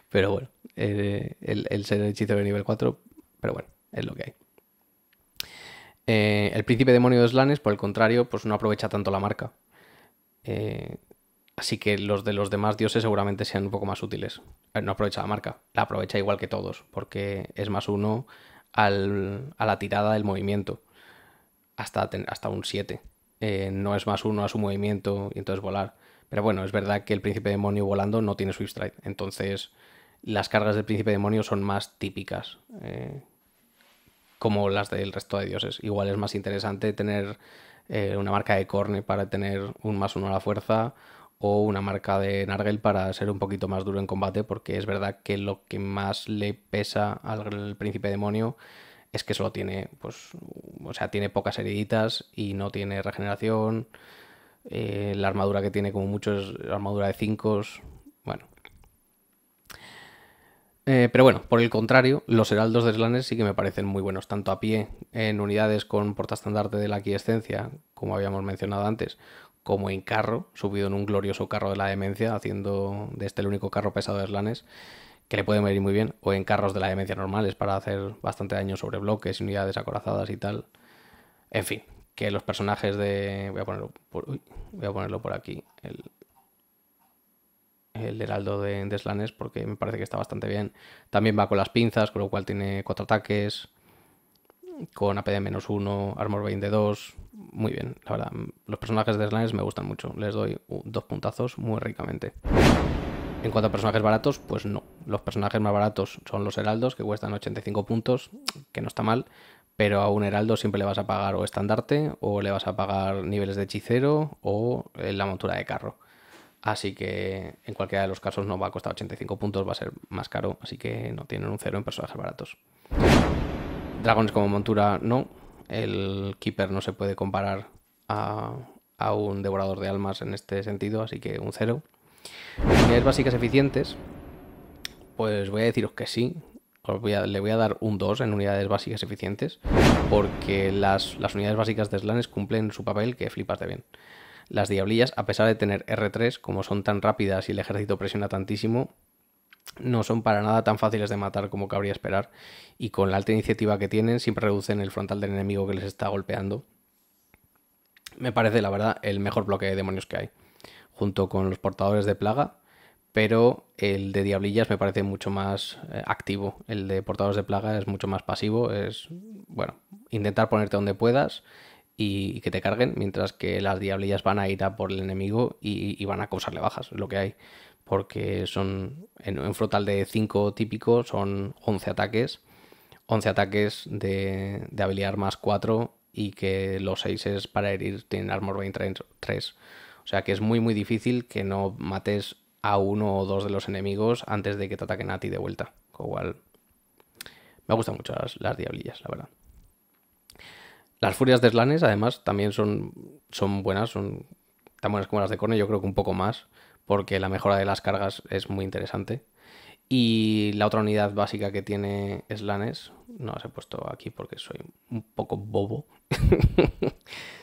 Pero bueno, eh, el, el ser hechizo de nivel 4, pero bueno es lo que hay. Eh, el príncipe demonio de Slanes, por el contrario, pues no aprovecha tanto la marca. Eh, así que los de los demás dioses seguramente sean un poco más útiles. Eh, no aprovecha la marca, la aprovecha igual que todos, porque es más uno a la tirada del movimiento, hasta, hasta un 7. no es más uno a su movimiento y entonces volar. Pero bueno, es verdad que el príncipe demonio volando no tiene Swift strike entonces las cargas del príncipe demonio son más típicas como las del resto de dioses. Igual es más interesante tener eh, una marca de corne para tener un más uno a la fuerza o una marca de Nargel para ser un poquito más duro en combate, porque es verdad que lo que más le pesa al príncipe demonio es que solo tiene, pues, o sea, tiene pocas heriditas y no tiene regeneración. Eh, la armadura que tiene como mucho es armadura de cincos. Bueno, eh, pero bueno, por el contrario, los heraldos de Slanes sí que me parecen muy buenos, tanto a pie en unidades con portaestandarte de la quiescencia, como habíamos mencionado antes, como en carro, subido en un glorioso carro de la demencia, haciendo de este el único carro pesado de Slanes, que le puede venir muy bien, o en carros de la demencia normales para hacer bastante daño sobre bloques y unidades acorazadas y tal. En fin, que los personajes de. Voy a ponerlo por, voy a ponerlo por aquí, el heraldo de, Slanes porque me parece que está bastante bien. También va con las pinzas, con lo cual tiene cuatro ataques, con de menos 1, Armor 20 de 2. Muy bien, la verdad. Los personajes de Slanes me gustan mucho. Les doy dos puntazos muy ricamente. En cuanto a personajes baratos, pues no. Los personajes más baratos son los heraldos, que cuestan 85 puntos, que no está mal, pero a un heraldo siempre le vas a pagar o estandarte, o le vas a pagar niveles de hechicero, o eh, la montura de carro. Así que en cualquiera de los casos no va a costar 85 puntos, va a ser más caro, así que no tienen un cero en personajes baratos. Dragones como montura no, el Keeper no se puede comparar a, un devorador de almas en este sentido, así que un cero. Unidades básicas eficientes, pues voy a deciros que sí, le voy a dar un 2 en unidades básicas eficientes, porque las, las unidades básicas de Slanes cumplen su papel que flipas de bien las diablillas, a pesar de tener R3, como son tan rápidas y el ejército presiona tantísimo, no son para nada tan fáciles de matar como cabría esperar. Y con la alta iniciativa que tienen, siempre reducen el frontal del enemigo que les está golpeando. Me parece, la verdad, el mejor bloque de demonios que hay. Junto con los portadores de plaga, pero el de diablillas me parece mucho más eh, activo. El de portadores de plaga es mucho más pasivo. Es, bueno, intentar ponerte donde puedas y que te carguen, mientras que las diablillas van a ir a por el enemigo y, van a causarle bajas, es lo que hay. Porque son, en un frontal de 5 típico, son 11 ataques, 11 ataques de, de habilidad más 4 y que los 6 es para herir, tienen armor 23. O sea que es muy muy difícil que no mates a uno o dos de los enemigos antes de que te ataquen a ti de vuelta. me gustan mucho las diablillas, la verdad. Las furias de Slanes, además, también son, son buenas, son tan buenas como las de Corne, yo creo que un poco más, porque la mejora de las cargas es muy interesante. Y la otra unidad básica que tiene Slanes, no las he puesto aquí porque soy un poco bobo,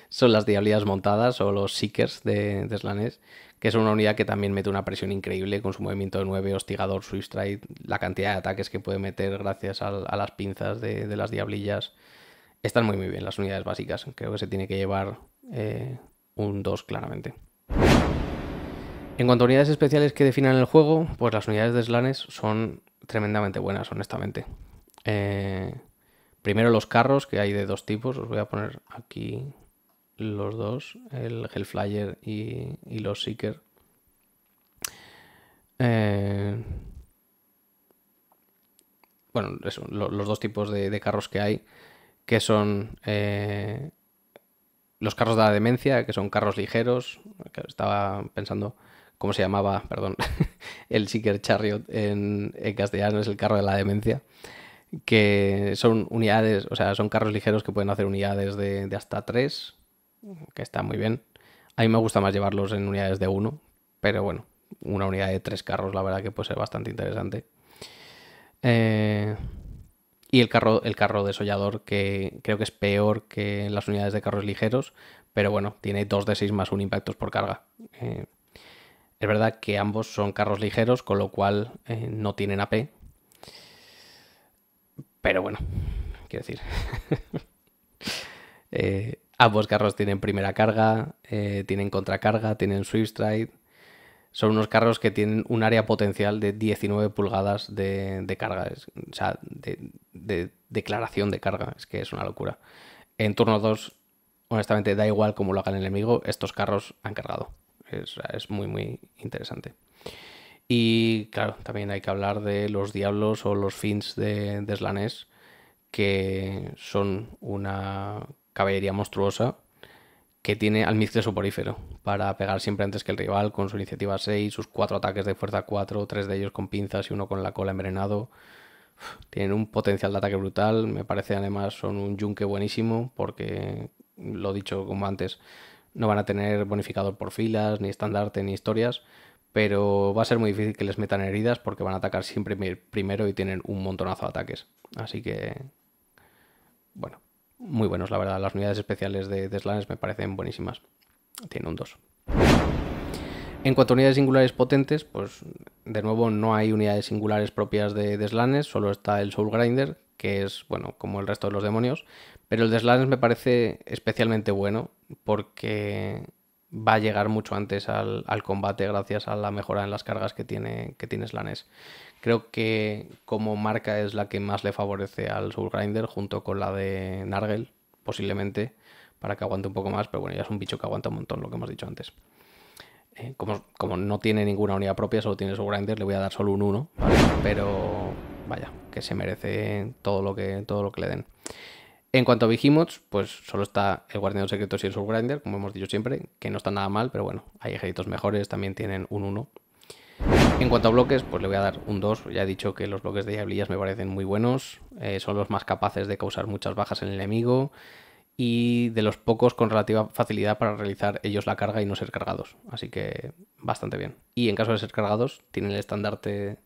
son las diablillas montadas o los Seekers de, Slanes, que es una unidad que también mete una presión increíble con su movimiento de 9, hostigador, Swift strike, la cantidad de ataques que puede meter gracias a, las pinzas de, de las diablillas están muy muy bien las unidades básicas. Creo que se tiene que llevar eh, un 2 claramente. En cuanto a unidades especiales que definan el juego, pues las unidades de Slanes son tremendamente buenas, honestamente. Eh, primero los carros, que hay de dos tipos. Os voy a poner aquí los dos, el Hellflyer y, y los Seeker. Eh, bueno, los dos tipos de carros que hay que son eh, los carros de la demencia, que son carros ligeros. estaba pensando cómo se llamaba, perdón, el Seeker Chariot en, castellano, es el carro de la demencia. Que son unidades, o sea, son carros ligeros que pueden hacer unidades de, hasta tres que está muy bien. A mí me gusta más llevarlos en unidades de uno pero bueno, una unidad de tres carros, la verdad que puede ser bastante interesante. Eh, y el carro, el carro desollador, que creo que es peor que las unidades de carros ligeros, pero bueno, tiene 2 de 6 más 1 impactos por carga. Eh, es verdad que ambos son carros ligeros, con lo cual eh, no tienen AP. Pero bueno, quiero decir. Eh, ambos carros tienen primera carga, tienen contracarga, tienen Swift Stride son unos carros que tienen un área potencial de 19 pulgadas de, carga, o sea, de, declaración de carga, es que es una locura. En turno 2, honestamente, da igual cómo lo haga el enemigo, estos carros han cargado. Es, muy, muy interesante. Y claro, también hay que hablar de los diablos o los fins de, Slanes, que son una caballería monstruosa que tiene almizcle porífero para pegar siempre antes que el rival con su iniciativa 6, sus cuatro ataques de fuerza 4, tres de ellos con pinzas y uno con la cola envenenado. Tienen un potencial de ataque brutal, me parece además son un yunque buenísimo porque, lo dicho como antes, no van a tener bonificador por filas, ni estandarte, ni historias, pero va a ser muy difícil que les metan heridas porque van a atacar siempre primero y tienen un montonazo de ataques. Así que, bueno, muy buenos, la verdad. Las unidades especiales de, Deslanes me parecen buenísimas. Tiene un 2. En cuanto a unidades singulares potentes, pues de nuevo no hay unidades singulares propias de, deslanes solo está el Soul Grinder, que es, bueno, como el resto de los demonios. Pero el Deslanes me parece especialmente bueno porque va a llegar mucho antes al, combate gracias a la mejora en las cargas que tiene, que tiene Slanes. Creo que como marca es la que más le favorece al Grinder junto con la de Nargel, posiblemente, para que aguante un poco más, pero bueno, ya es un bicho que aguanta un montón, lo que hemos dicho antes. Eh, como, como, no tiene ninguna unidad propia, solo tiene Grinder, le voy a dar solo un 1, pero vaya, que se merece todo lo que, todo lo que le den. En cuanto a Behemoths, pues solo está el Guardián secreto y el Grinder, como hemos dicho siempre, que no está nada mal, pero bueno, hay ejércitos mejores, también tienen un 1. En cuanto a bloques, pues le voy a dar un 2. Ya he dicho que los bloques de diablillas me parecen muy buenos, eh, son los más capaces de causar muchas bajas en el enemigo y de los pocos con relativa facilidad para realizar ellos la carga y no ser cargados. Así que bastante bien. Y en caso de ser cargados, tienen el estandarte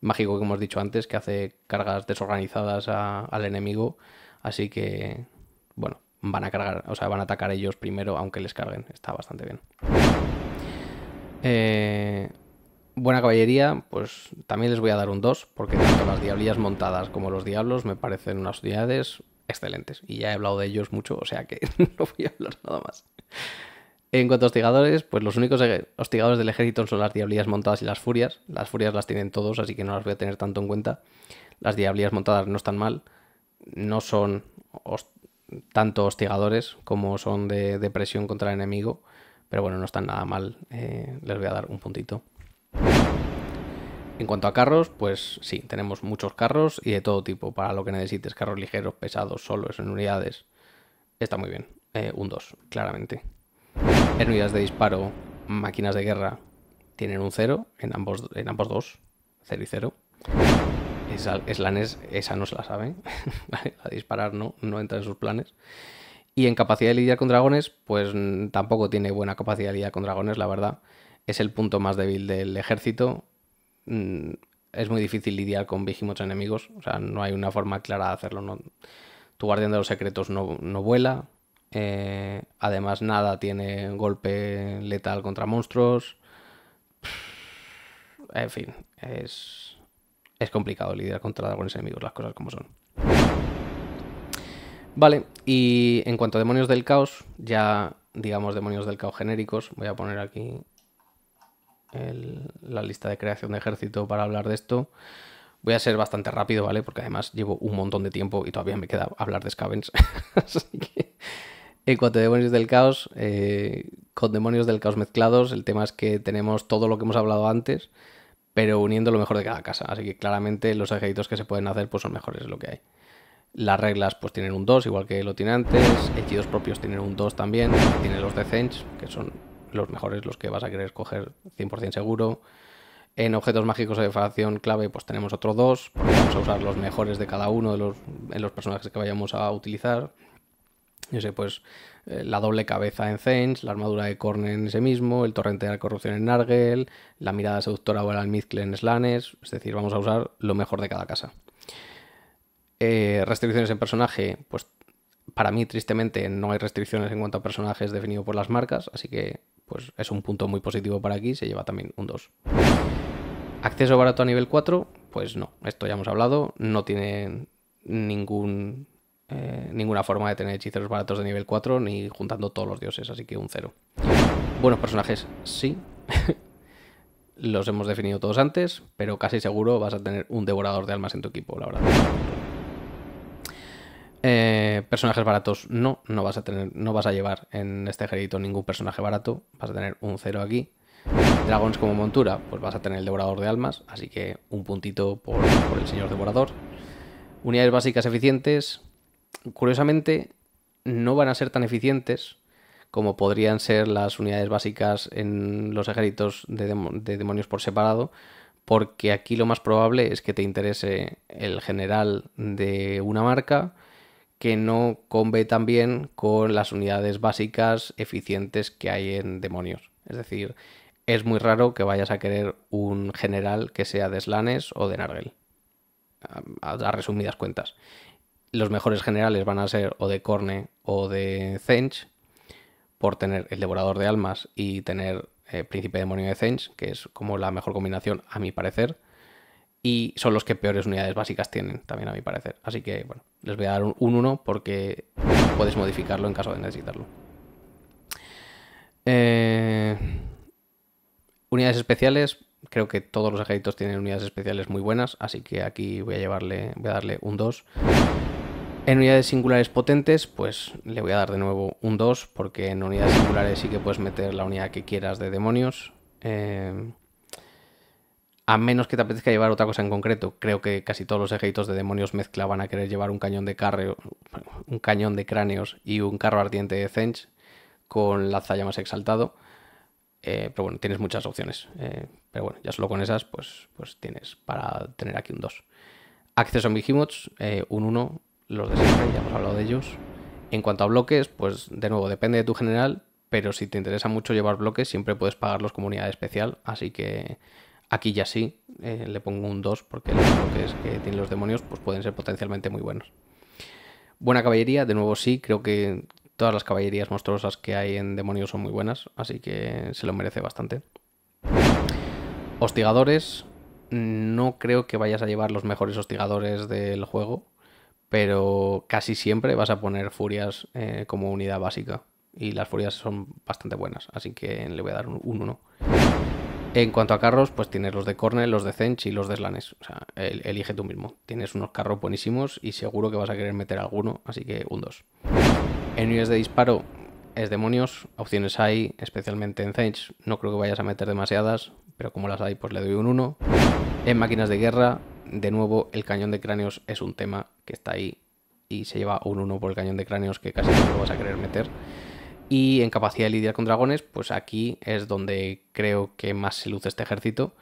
mágico que hemos dicho antes, que hace cargas desorganizadas al enemigo Así que, bueno, van a cargar, o sea, van a atacar ellos primero, aunque les carguen. Está bastante bien. Eh, buena caballería, pues también les voy a dar un 2, porque tanto las diablillas montadas como los diablos me parecen unas unidades excelentes. Y ya he hablado de ellos mucho, o sea que no voy a hablar nada más. En cuanto a hostigadores, pues los únicos e-, hostigadores del ejército son las diablillas montadas y las furias. Las furias las tienen todos, así que no las voy a tener tanto en cuenta. Las diablillas montadas no están mal no son tanto hostigadores como son de, presión contra el enemigo. Pero bueno, no están nada mal. Eh, les voy a dar un puntito. En cuanto a carros, pues sí, tenemos muchos carros y de todo tipo para lo que necesites. Carros ligeros, pesados, solos, en unidades. Está muy bien. Eh, un 2, claramente. En unidades de disparo, máquinas de guerra tienen un 0 en ambos, en ambos dos. 0 y 0. Esa, esa no se la sabe. a disparar no, no entra en sus planes. Y en capacidad de lidiar con dragones, pues tampoco tiene buena capacidad de lidiar con dragones, la verdad. Es el punto más débil del ejército. Es muy difícil lidiar con behemoths enemigos. O sea, no hay una forma clara de hacerlo. No... Tu guardián de los secretos no, vuela. Eh, además, nada tiene golpe letal contra monstruos. En fin, es es complicado lidiar contra algunos enemigos, las cosas como son. Vale, y en cuanto a demonios del caos, ya digamos demonios del caos genéricos, voy a poner aquí la lista de creación de ejército para hablar de esto. Voy a ser bastante rápido, ¿vale? Porque además llevo un montón de tiempo y todavía me queda hablar de Scavens. Así que, en cuanto a demonios del caos, eh, con demonios del caos mezclados, el tema es que tenemos todo lo que hemos hablado antes pero uniendo lo mejor de cada casa. Así que claramente los ejércitos que se pueden hacer pues son mejores de lo que hay. Las reglas pues tienen un 2, igual que lo tiene antes. hechidos propios tienen un 2 también. Tiene los Decents, que son los mejores, los que vas a querer coger 100% seguro. En objetos mágicos de facción clave pues tenemos otro 2. Vamos a usar los mejores de cada uno de los, en los personajes que vayamos a utilizar. Yo sé, pues eh, la doble cabeza en Saints, la armadura de Corne en ese mismo, el torrente de la corrupción en Nargel, la mirada seductora o el almizcle en Slanes, es decir, vamos a usar lo mejor de cada casa. Eh, restricciones en personaje, pues para mí tristemente no hay restricciones en cuanto a personajes definidos por las marcas, así que pues es un punto muy positivo para aquí, se lleva también un 2. Acceso barato a nivel 4, pues no, esto ya hemos hablado, no tiene ningún eh, ninguna forma de tener hechiceros baratos de nivel 4 ni juntando todos los dioses, así que un 0 Buenos personajes, sí. los hemos definido todos antes, pero casi seguro vas a tener un devorador de almas en tu equipo, la verdad. Eh, personajes baratos, no, no vas a tener, no vas a llevar en este ejército ningún personaje barato, vas a tener un 0 aquí. Dragons como montura, pues vas a tener el devorador de almas, así que un puntito por el señor devorador. Unidades básicas eficientes, curiosamente, no van a ser tan eficientes como podrían ser las unidades básicas en los ejércitos de, demonios por separado, porque aquí lo más probable es que te interese el general de una marca que no conve tan bien con las unidades básicas eficientes que hay en demonios. Es decir, es muy raro que vayas a querer un general que sea de Slanes o de Nargel. a resumidas cuentas los mejores generales van a ser o de Corne o de Zench, por tener el Devorador de Almas y tener eh, Príncipe Demonio de Zench, que es como la mejor combinación a mi parecer. Y son los que peores unidades básicas tienen, también a mi parecer. Así que, bueno, les voy a dar un 1 porque puedes modificarlo en caso de necesitarlo. Eh, unidades especiales. Creo que todos los ejércitos tienen unidades especiales muy buenas, así que aquí voy a llevarle, voy a darle un 2. En unidades singulares potentes, pues le voy a dar de nuevo un 2, porque en unidades singulares sí que puedes meter la unidad que quieras de demonios. Eh, a menos que te apetezca llevar otra cosa en concreto. Creo que casi todos los ejércitos de demonios mezcla van a querer llevar un cañón de carreo, un cañón de cráneos y un carro ardiente de Zench con la más exaltado. Eh, pero bueno, tienes muchas opciones. Eh, pero bueno, ya solo con esas, pues, pues tienes para tener aquí un 2. Acceso a Behemoths, un 1 los de siempre, ya hemos hablado de ellos. En cuanto a bloques, pues de nuevo, depende de tu general, pero si te interesa mucho llevar bloques, siempre puedes pagarlos como unidad especial, así que aquí ya sí, eh, le pongo un 2 porque los bloques que tienen los demonios pues pueden ser potencialmente muy buenos. Buena caballería, de nuevo sí, creo que todas las caballerías monstruosas que hay en demonios son muy buenas, así que se lo merece bastante. Hostigadores, no creo que vayas a llevar los mejores hostigadores del juego, pero casi siempre vas a poner furias eh, como unidad básica. Y las furias son bastante buenas, así que le voy a dar un 1. En cuanto a carros, pues tienes los de Cornell, los de Zench y los de Slanes. O sea, elige tú mismo. Tienes unos carros buenísimos y seguro que vas a querer meter alguno, así que un 2. En unidades de disparo es demonios, opciones hay, especialmente en Zench. No creo que vayas a meter demasiadas, pero como las hay, pues le doy un 1. En máquinas de guerra, de nuevo, el cañón de cráneos es un tema que está ahí y se lleva un 1 por el cañón de cráneos que casi no lo vas a querer meter. Y en capacidad de lidiar con dragones, pues aquí es donde creo que más se luce este ejército,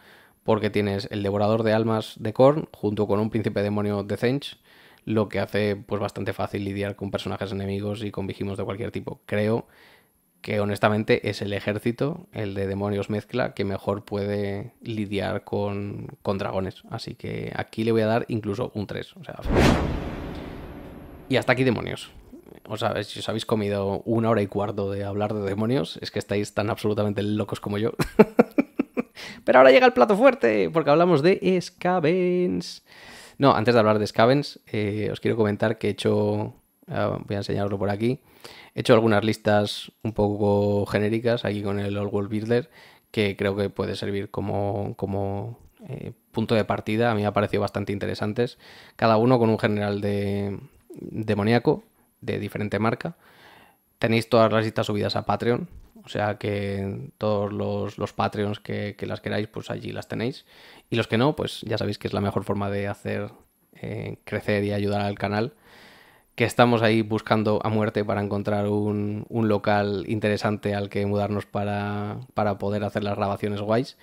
porque tienes el devorador de almas de Korn junto con un príncipe demonio de Zench, lo que hace pues bastante fácil lidiar con personajes enemigos y con vigimos de cualquier tipo. Creo que honestamente es el ejército, el de demonios mezcla, que mejor puede lidiar con, dragones. Así que aquí le voy a dar incluso un 3. y hasta aquí demonios. O sea, si os habéis comido una hora y cuarto de hablar de demonios, es que estáis tan absolutamente locos como yo. Pero ahora llega el plato fuerte, porque hablamos de Scavens. No, antes de hablar de Scavens, eh, os quiero comentar que he hecho Ah, voy a enseñarlo por aquí. He hecho algunas listas un poco genéricas aquí con el All World Builder que creo que puede servir como, como eh, punto de partida. A mí me ha parecido bastante interesantes. Cada uno con un general de demoníaco de diferente marca. Tenéis todas las listas subidas a Patreon. O sea que todos los, los Patreons que, las queráis, pues allí las tenéis. Y los que no, pues ya sabéis que es la mejor forma de hacer eh, crecer y ayudar al canal que estamos ahí buscando a muerte para encontrar un, local interesante al que mudarnos para, poder hacer las grabaciones guays.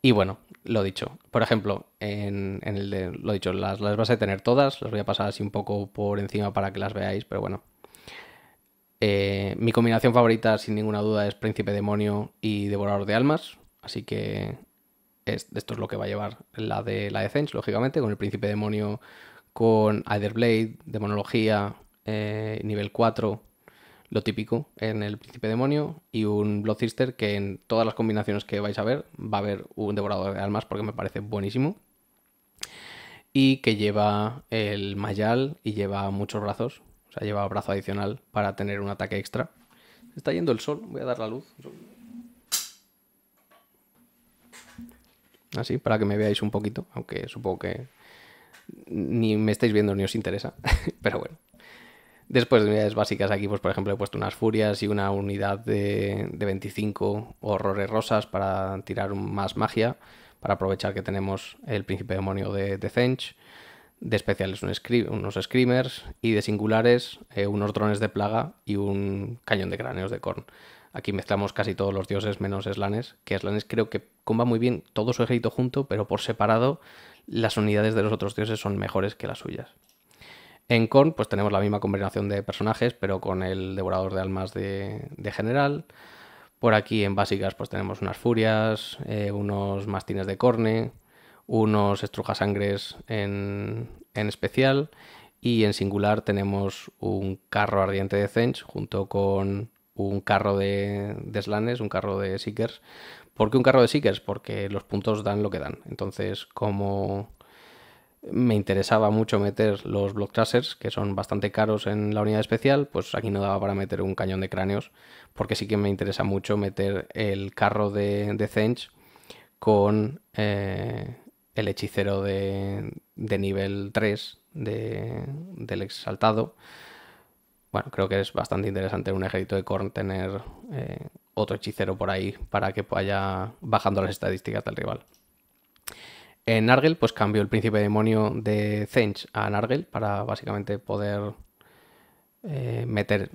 Y bueno, lo dicho. Por ejemplo, en, el lo dicho, las, vas a tener todas, las voy a pasar así un poco por encima para que las veáis, pero bueno, eh, mi combinación favorita, sin ninguna duda, es Príncipe Demonio y Devorador de Almas. Así que esto es lo que va a llevar la de la defensa, lógicamente, con el Príncipe Demonio con blade demonología, eh, nivel 4, lo típico en el Príncipe Demonio, y un Bloodthirster que en todas las combinaciones que vais a ver va a haber un Devorador de Almas porque me parece buenísimo. Y que lleva el Mayal y lleva muchos brazos, o sea, lleva brazo adicional para tener un ataque extra. Está yendo el sol, voy a dar la luz. Así, para que me veáis un poquito, aunque supongo que ni me estáis viendo ni os interesa, pero bueno. Después de unidades básicas, aquí, pues por ejemplo, he puesto unas furias y una unidad de, de 25 horrores rosas para tirar más magia, para aprovechar que tenemos el príncipe demonio de, de Zench. De especiales, unos screamers. Y de singulares, eh, unos drones de plaga y un cañón de cráneos de corn. Aquí mezclamos casi todos los dioses menos Slanes, que Slanes creo que comba muy bien todo su ejército junto, pero por separado las unidades de los otros dioses son mejores que las suyas. En Korn, pues tenemos la misma combinación de personajes, pero con el devorador de almas de, general. Por aquí en básicas, pues tenemos unas furias, eh, unos mastines de corne, unos estrujasangres en, en especial. Y en singular tenemos un carro ardiente de Zench junto con un carro de, de Slanes, un carro de Seekers, ¿Por qué un carro de Seekers? Porque los puntos dan lo que dan. Entonces, como me interesaba mucho meter los block tracers, que son bastante caros en la unidad especial, pues aquí no daba para meter un cañón de cráneos, porque sí que me interesa mucho meter el carro de, de Zench con eh, el hechicero de, nivel 3 de, del exaltado. Bueno, creo que es bastante interesante un ejército de Korn tener eh, otro hechicero por ahí para que vaya bajando las estadísticas del rival. En Nargel, pues cambio el príncipe demonio de Zench a Nargel para básicamente poder eh, meter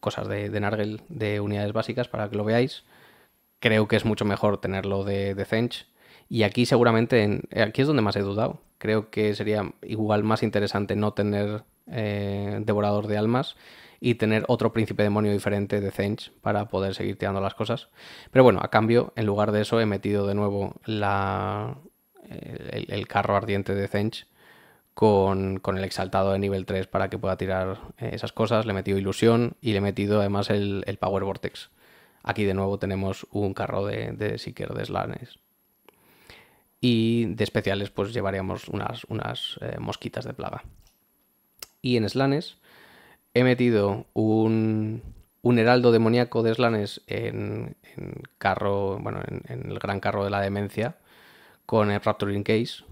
cosas de, Nargel de unidades básicas para que lo veáis. Creo que es mucho mejor tenerlo de, de Y aquí seguramente, eh, aquí es donde más he dudado. Creo que sería igual más interesante no tener eh, devorador de almas y tener otro príncipe demonio diferente de Zench para poder seguir tirando las cosas. Pero bueno, a cambio, en lugar de eso, he metido de nuevo la, el, carro ardiente de Zench con, el exaltado de nivel 3 para que pueda tirar eh, esas cosas. Le he metido ilusión y le he metido además el, Power Vortex. Aquí de nuevo tenemos un carro de, de Seeker de Slanes. Y de especiales, pues llevaríamos unas, unas eh, mosquitas de plaga. Y en Slanes he metido un, heraldo demoníaco de Slanes en, carro, bueno, en, el gran carro de la demencia, con el Raptor Case,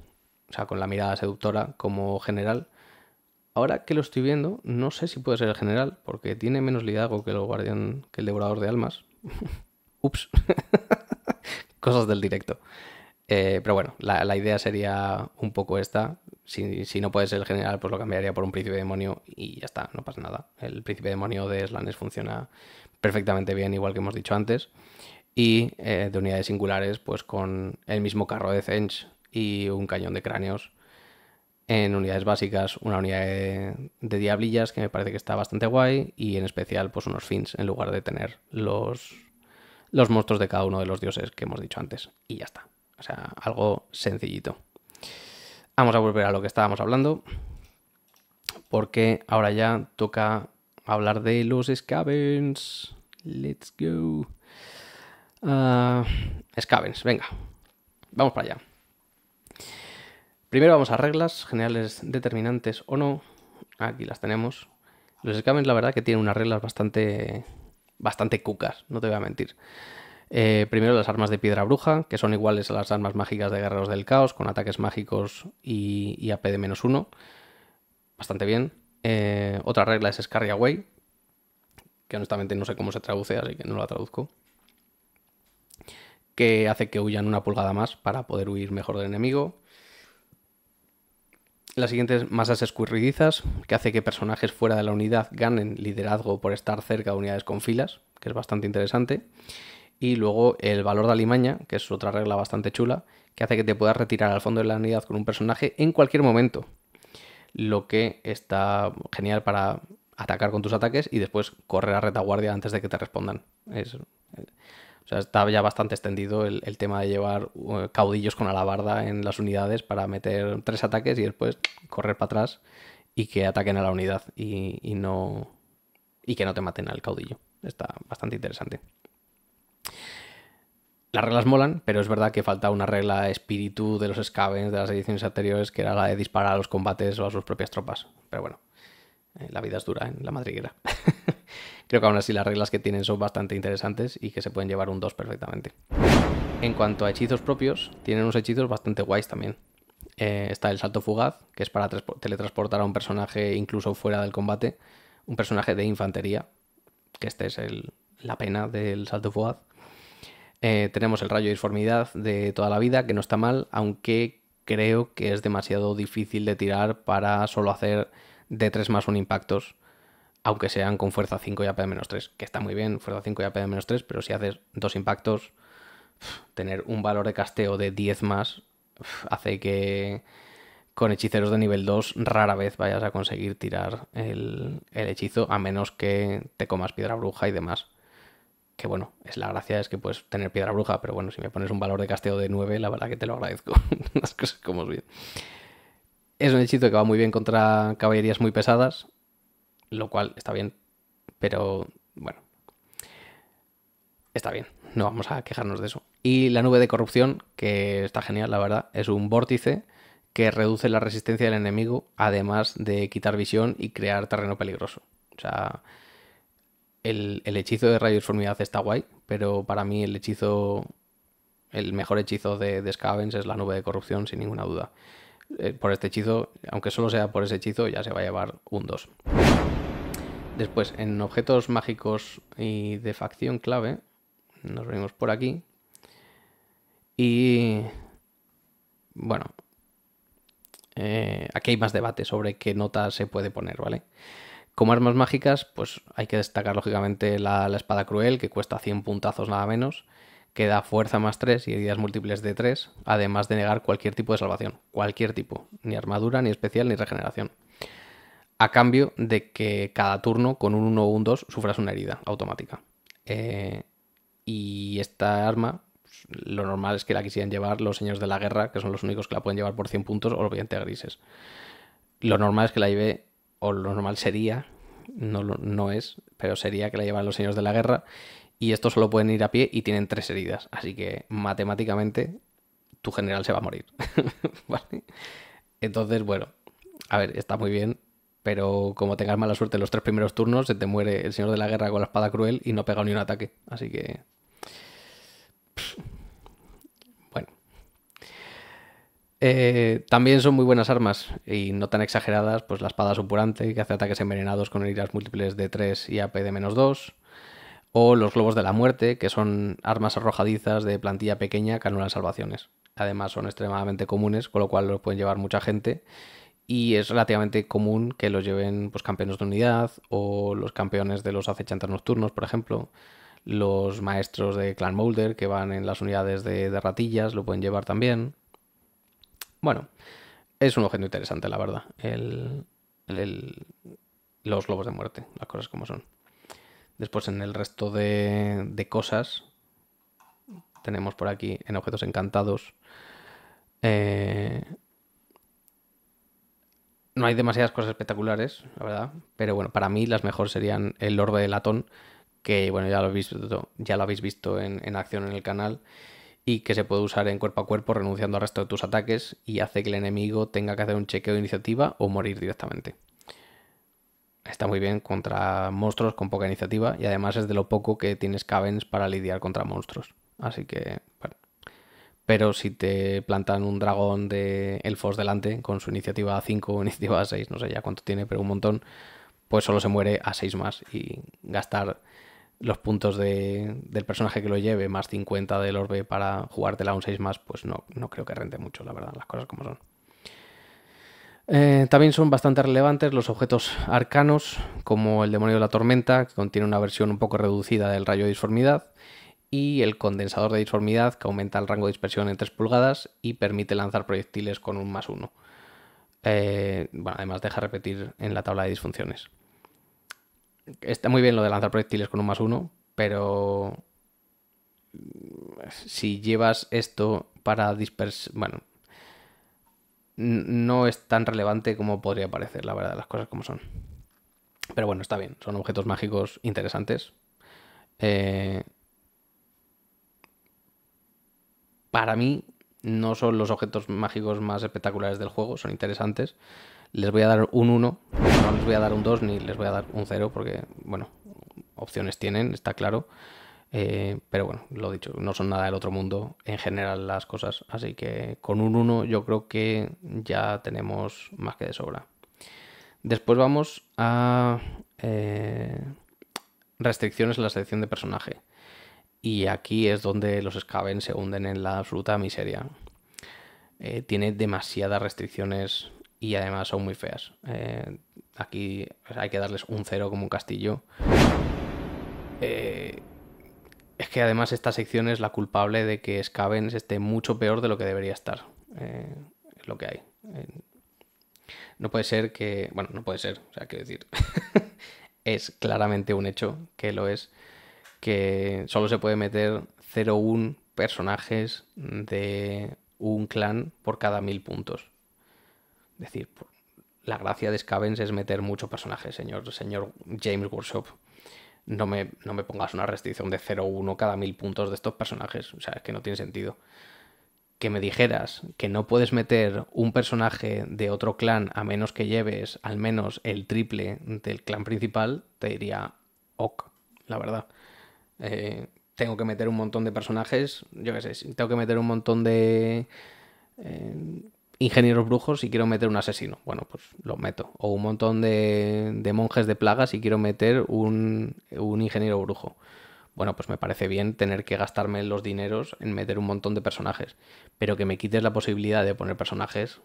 o sea, con la mirada seductora como general. Ahora que lo estoy viendo, no sé si puede ser el general, porque tiene menos lidago que el guardián, que el devorador de almas. Ups. Cosas del directo. Eh, pero bueno, la, idea sería un poco esta. Si, no puede ser el general, pues lo cambiaría por un príncipe demonio y ya está, no pasa nada. El príncipe demonio de Slanes funciona perfectamente bien, igual que hemos dicho antes. Y eh, de unidades singulares, pues con el mismo carro de Zench y un cañón de cráneos. En unidades básicas, una unidad de, diablillas que me parece que está bastante guay. Y en especial, pues unos fins en lugar de tener los, los monstruos de cada uno de los dioses que hemos dicho antes. Y ya está. O sea, algo sencillito. Vamos a volver a lo que estábamos hablando, porque ahora ya toca hablar de los scavens. Let's go. Ah, scavens, venga. Vamos para allá. Primero vamos a reglas generales determinantes o no. Aquí las tenemos. Los scavens la verdad que tienen unas reglas bastante bastante cucas, no te voy a mentir. Eh, primero las armas de piedra bruja, que son iguales a las armas mágicas de guerreros del caos, con ataques mágicos y, AP de menos uno. Bastante bien. Eh, otra regla es scarry Away, que honestamente no sé cómo se traduce, así que no la traduzco. Que hace que huyan una pulgada más para poder huir mejor del enemigo. Las siguientes masas escurridizas, que hace que personajes fuera de la unidad ganen liderazgo por estar cerca de unidades con filas, que es bastante interesante. Y luego el valor de alimaña, que es otra regla bastante chula, que hace que te puedas retirar al fondo de la unidad con un personaje en cualquier momento. Lo que está genial para atacar con tus ataques y después correr a retaguardia antes de que te respondan. Es, o sea, está ya bastante extendido el, tema de llevar eh, caudillos con alabarda en las unidades para meter tres ataques y después correr para atrás y que ataquen a la unidad y no y que no te maten al caudillo. Está bastante interesante. Las reglas molan, pero es verdad que falta una regla espíritu de los Scavens de las ediciones anteriores, que era la de disparar a los combates o a sus propias tropas. Pero bueno, eh, la vida es dura en la madriguera. Creo que aún así las reglas que tienen son bastante interesantes y que se pueden llevar un 2 perfectamente. En cuanto a hechizos propios, tienen unos hechizos bastante guays también. Eh, está el salto fugaz, que es para teletransportar a un personaje incluso fuera del combate, un personaje de infantería, que este es la pena del salto fugaz. Eh, tenemos el rayo de disformidad de toda la vida, que no está mal, aunque creo que es demasiado difícil de tirar para solo hacer de 3 más un impactos, aunque sean con fuerza 5 y AP de menos 3, que está muy bien, fuerza 5 y AP de menos 3, pero si haces dos impactos, tener un valor de casteo de 10 más hace que con hechiceros de nivel 2 rara vez vayas a conseguir tirar el hechizo, a menos que te comas piedra bruja y demás que bueno, es la gracia es que puedes tener piedra bruja, pero bueno, si me pones un valor de casteo de 9, la verdad que te lo agradezco. Las cosas como bien. Es un hechizo que va muy bien contra caballerías muy pesadas, lo cual está bien, pero bueno. Está bien, no vamos a quejarnos de eso. Y la nube de corrupción, que está genial, la verdad, es un vórtice que reduce la resistencia del enemigo, además de quitar visión y crear terreno peligroso. O sea, el, hechizo de rayos formidad está guay, pero para mí el hechizo, el mejor hechizo de, de es la nube de corrupción, sin ninguna duda. Eh, por este hechizo, aunque solo sea por ese hechizo, ya se va a llevar un 2. Después, en objetos mágicos y de facción clave, nos venimos por aquí. Y bueno, eh, aquí hay más debate sobre qué nota se puede poner, ¿vale? vale como armas mágicas, pues hay que destacar lógicamente la, espada cruel, que cuesta 100 puntazos nada menos, que da fuerza más 3 y heridas múltiples de 3, además de negar cualquier tipo de salvación, cualquier tipo, ni armadura, ni especial, ni regeneración. A cambio de que cada turno con un 1 o un 2 sufras una herida automática. Eh, y esta arma, pues, lo normal es que la quisieran llevar los señores de la guerra, que son los únicos que la pueden llevar por 100 puntos, o los brillantes grises. Lo normal es que la lleve o lo normal sería, no, no es, pero sería que la llevan los señores de la guerra y estos solo pueden ir a pie y tienen tres heridas. Así que matemáticamente tu general se va a morir. ¿Vale? Entonces, bueno, a ver, está muy bien, pero como tengas mala suerte en los tres primeros turnos, se te muere el señor de la guerra con la espada cruel y no pega ni un ataque. Así que... Eh, también son muy buenas armas y no tan exageradas, pues la espada supurante que hace ataques envenenados con heridas múltiples de 3 y AP de menos 2, o los globos de la muerte, que son armas arrojadizas de plantilla pequeña que anulan salvaciones. Además son extremadamente comunes, con lo cual los pueden llevar mucha gente y es relativamente común que los lleven pues, campeones de unidad o los campeones de los acechantes nocturnos, por ejemplo. Los maestros de Clan Molder que van en las unidades de, de ratillas lo pueden llevar también. Bueno, es un objeto interesante, la verdad. El, los lobos de muerte, las cosas como son. Después en el resto de, de cosas tenemos por aquí en objetos encantados. Eh, no hay demasiadas cosas espectaculares, la verdad. Pero bueno, para mí las mejores serían el orbe de latón, que bueno, ya lo habéis visto, ya lo habéis visto en, en acción en el canal y que se puede usar en cuerpo a cuerpo renunciando al resto de tus ataques y hace que el enemigo tenga que hacer un chequeo de iniciativa o morir directamente. Está muy bien contra monstruos con poca iniciativa y además es de lo poco que tienes Cavens para lidiar contra monstruos. Así que, bueno. Pero si te plantan un dragón de elfos delante con su iniciativa 5 o iniciativa 6, no sé ya cuánto tiene, pero un montón, pues solo se muere a 6 más y gastar los puntos del personaje que lo lleve, más 50 del orbe para jugártela un 6 más, pues no, no creo que rente mucho, la verdad, las cosas como son. Eh, también son bastante relevantes los objetos arcanos, como el demonio de la tormenta, que contiene una versión un poco reducida del rayo de disformidad, y el condensador de disformidad, que aumenta el rango de dispersión en 3 pulgadas y permite lanzar proyectiles con un más 1. Eh, además deja repetir en la tabla de disfunciones. Está muy bien lo de lanzar proyectiles con un más uno, pero si llevas esto para dispersar... Bueno, no es tan relevante como podría parecer, la verdad, las cosas como son. Pero bueno, está bien, son objetos mágicos interesantes. Eh, para mí, no son los objetos mágicos más espectaculares del juego, son interesantes les voy a dar un 1, no les voy a dar un 2 ni les voy a dar un 0 porque, bueno, opciones tienen, está claro. Eh, pero bueno, lo dicho, no son nada del otro mundo en general las cosas. Así que con un 1 yo creo que ya tenemos más que de sobra. Después vamos a eh, restricciones en la selección de personaje. Y aquí es donde los Scaven se hunden en la absoluta miseria. Eh, tiene demasiadas restricciones y además son muy feas. Eh, aquí hay que darles un cero como un castillo. Eh, es que además esta sección es la culpable de que Scavens esté mucho peor de lo que debería estar. Eh, es lo que hay. no puede ser que... Bueno, no puede ser, o sea, quiero decir... es claramente un hecho que lo es. Que solo se puede meter 0-1 personajes de un clan por cada mil puntos. Es decir, la gracia de Scavens es meter muchos personajes, señor, señor James Workshop. No me, no me pongas una restricción de 0-1 cada mil puntos de estos personajes. O sea, es que no tiene sentido. Que me dijeras que no puedes meter un personaje de otro clan a menos que lleves al menos el triple del clan principal, te diría ok, la verdad. Eh, tengo que meter un montón de personajes, yo qué sé, tengo que meter un montón de eh, ingenieros brujos si quiero meter un asesino. Bueno, pues lo meto. O un montón de, monjes de plaga si quiero meter un, ingeniero brujo. Bueno, pues me parece bien tener que gastarme los dineros en meter un montón de personajes. Pero que me quites la posibilidad de poner personajes.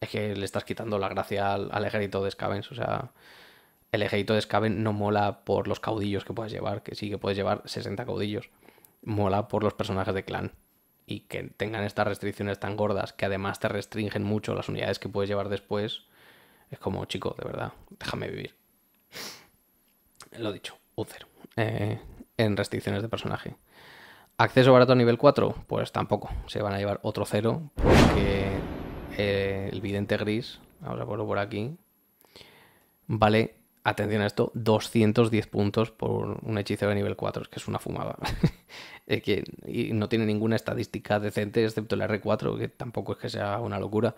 es que le estás quitando la gracia al, ejército de Scavens. O sea, el ejército de scaven no mola por los caudillos que puedes llevar, que sí que puedes llevar 60 caudillos. Mola por los personajes de clan y que tengan estas restricciones tan gordas que además te restringen mucho las unidades que puedes llevar después, es como, chico, de verdad, déjame vivir. Lo dicho, un cero eh, en restricciones de personaje. Acceso barato a nivel 4, pues tampoco. Se van a llevar otro cero porque eh, el vidente gris, vamos a ponerlo por aquí, vale atención a esto, 210 puntos por un hechizo de nivel 4, es que es una fumada. es que y no tiene ninguna estadística decente excepto el R4, que tampoco es que sea una locura.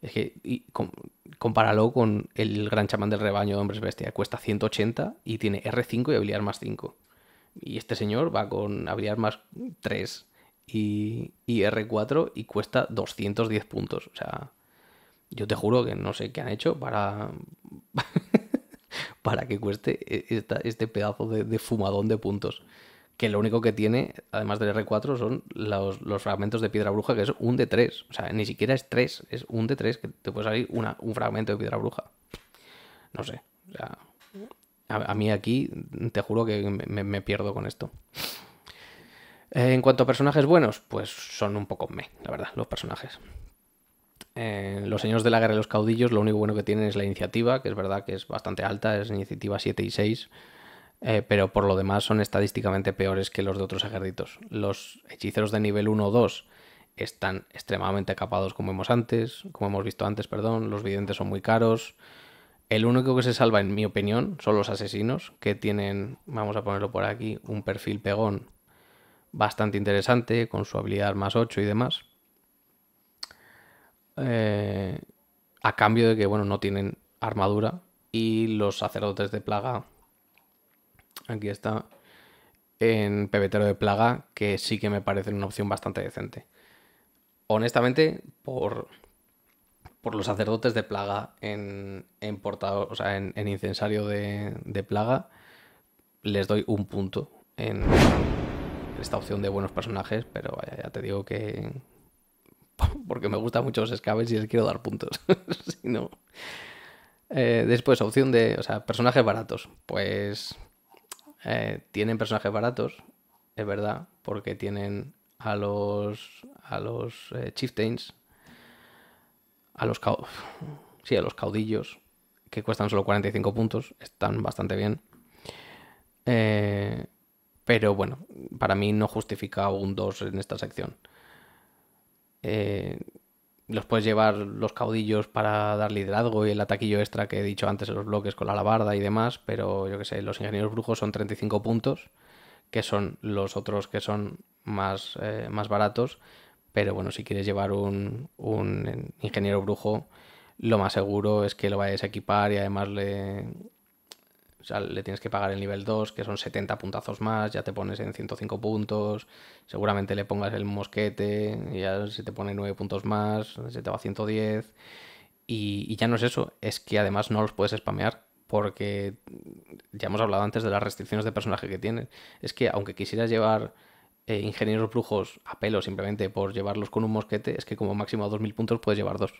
Es que y compáralo con el gran chamán del rebaño de hombres bestia, cuesta 180 y tiene R5 y habilidad más 5. Y este señor va con habilidad más 3 y, y R4 y cuesta 210 puntos. O sea, yo te juro que no sé qué han hecho para... para que cueste e, este pedazo de, fumadón de puntos. Que lo único que tiene, además del R4, son los, fragmentos de piedra bruja, que es un de tres, O sea, ni siquiera es tres, es un de tres, que te puede salir un fragmento de piedra bruja. No sé. a, mí aquí te juro que me, me pierdo con esto. Eh, en cuanto a personajes buenos, pues son un poco me, la verdad, los personajes. Eh, los señores de la guerra de los caudillos, lo único bueno que tienen es la iniciativa, que es verdad que es bastante alta, es iniciativa 7 y 6, eh, pero por lo demás son estadísticamente peores que los de otros ejércitos. Los hechiceros de nivel 1 o 2 están extremadamente capados como hemos antes, como hemos visto antes, perdón, los videntes son muy caros. El único que se salva, en mi opinión, son los asesinos, que tienen, vamos a ponerlo por aquí, un perfil pegón bastante interesante, con su habilidad más 8 y demás. Eh, a cambio de que, bueno, no tienen armadura y los sacerdotes de plaga, aquí está, en pebetero de plaga, que sí que me parece una opción bastante decente. Honestamente, por, por los sacerdotes de plaga en, o sea, en, incensario de, de, plaga, les doy un punto en esta opción de buenos personajes, pero ya te digo que porque me gustan mucho los escabes y les quiero dar puntos. si no. Eh, después, opción de, o sea, personajes baratos. Pues eh, tienen personajes baratos, es verdad, porque tienen a los, a los eh, chieftains, a los, sí, a los caudillos, que cuestan solo 45 puntos, están bastante bien. pero bueno, para mí no justifica un 2 en esta sección eh, los puedes llevar los caudillos para dar liderazgo y el ataquillo extra que he dicho antes de los bloques con la alabarda y demás, pero yo que sé, los ingenieros brujos son 35 puntos, que son los otros que son más, eh, más baratos, pero bueno, si quieres llevar un, un ingeniero brujo, lo más seguro es que lo vayas a equipar y además le, o sea, le tienes que pagar el nivel 2, que son 70 puntazos más, ya te pones en 105 puntos, seguramente le pongas el mosquete, ya se te pone 9 puntos más, se te va a 110. Y, ya no es eso, es que además no los puedes spamear, porque ya hemos hablado antes de las restricciones de personaje que tienes. Es que aunque quisieras llevar eh, ingenieros brujos a pelo simplemente por llevarlos con un mosquete, es que como máximo a 2.000 puntos puedes llevar dos.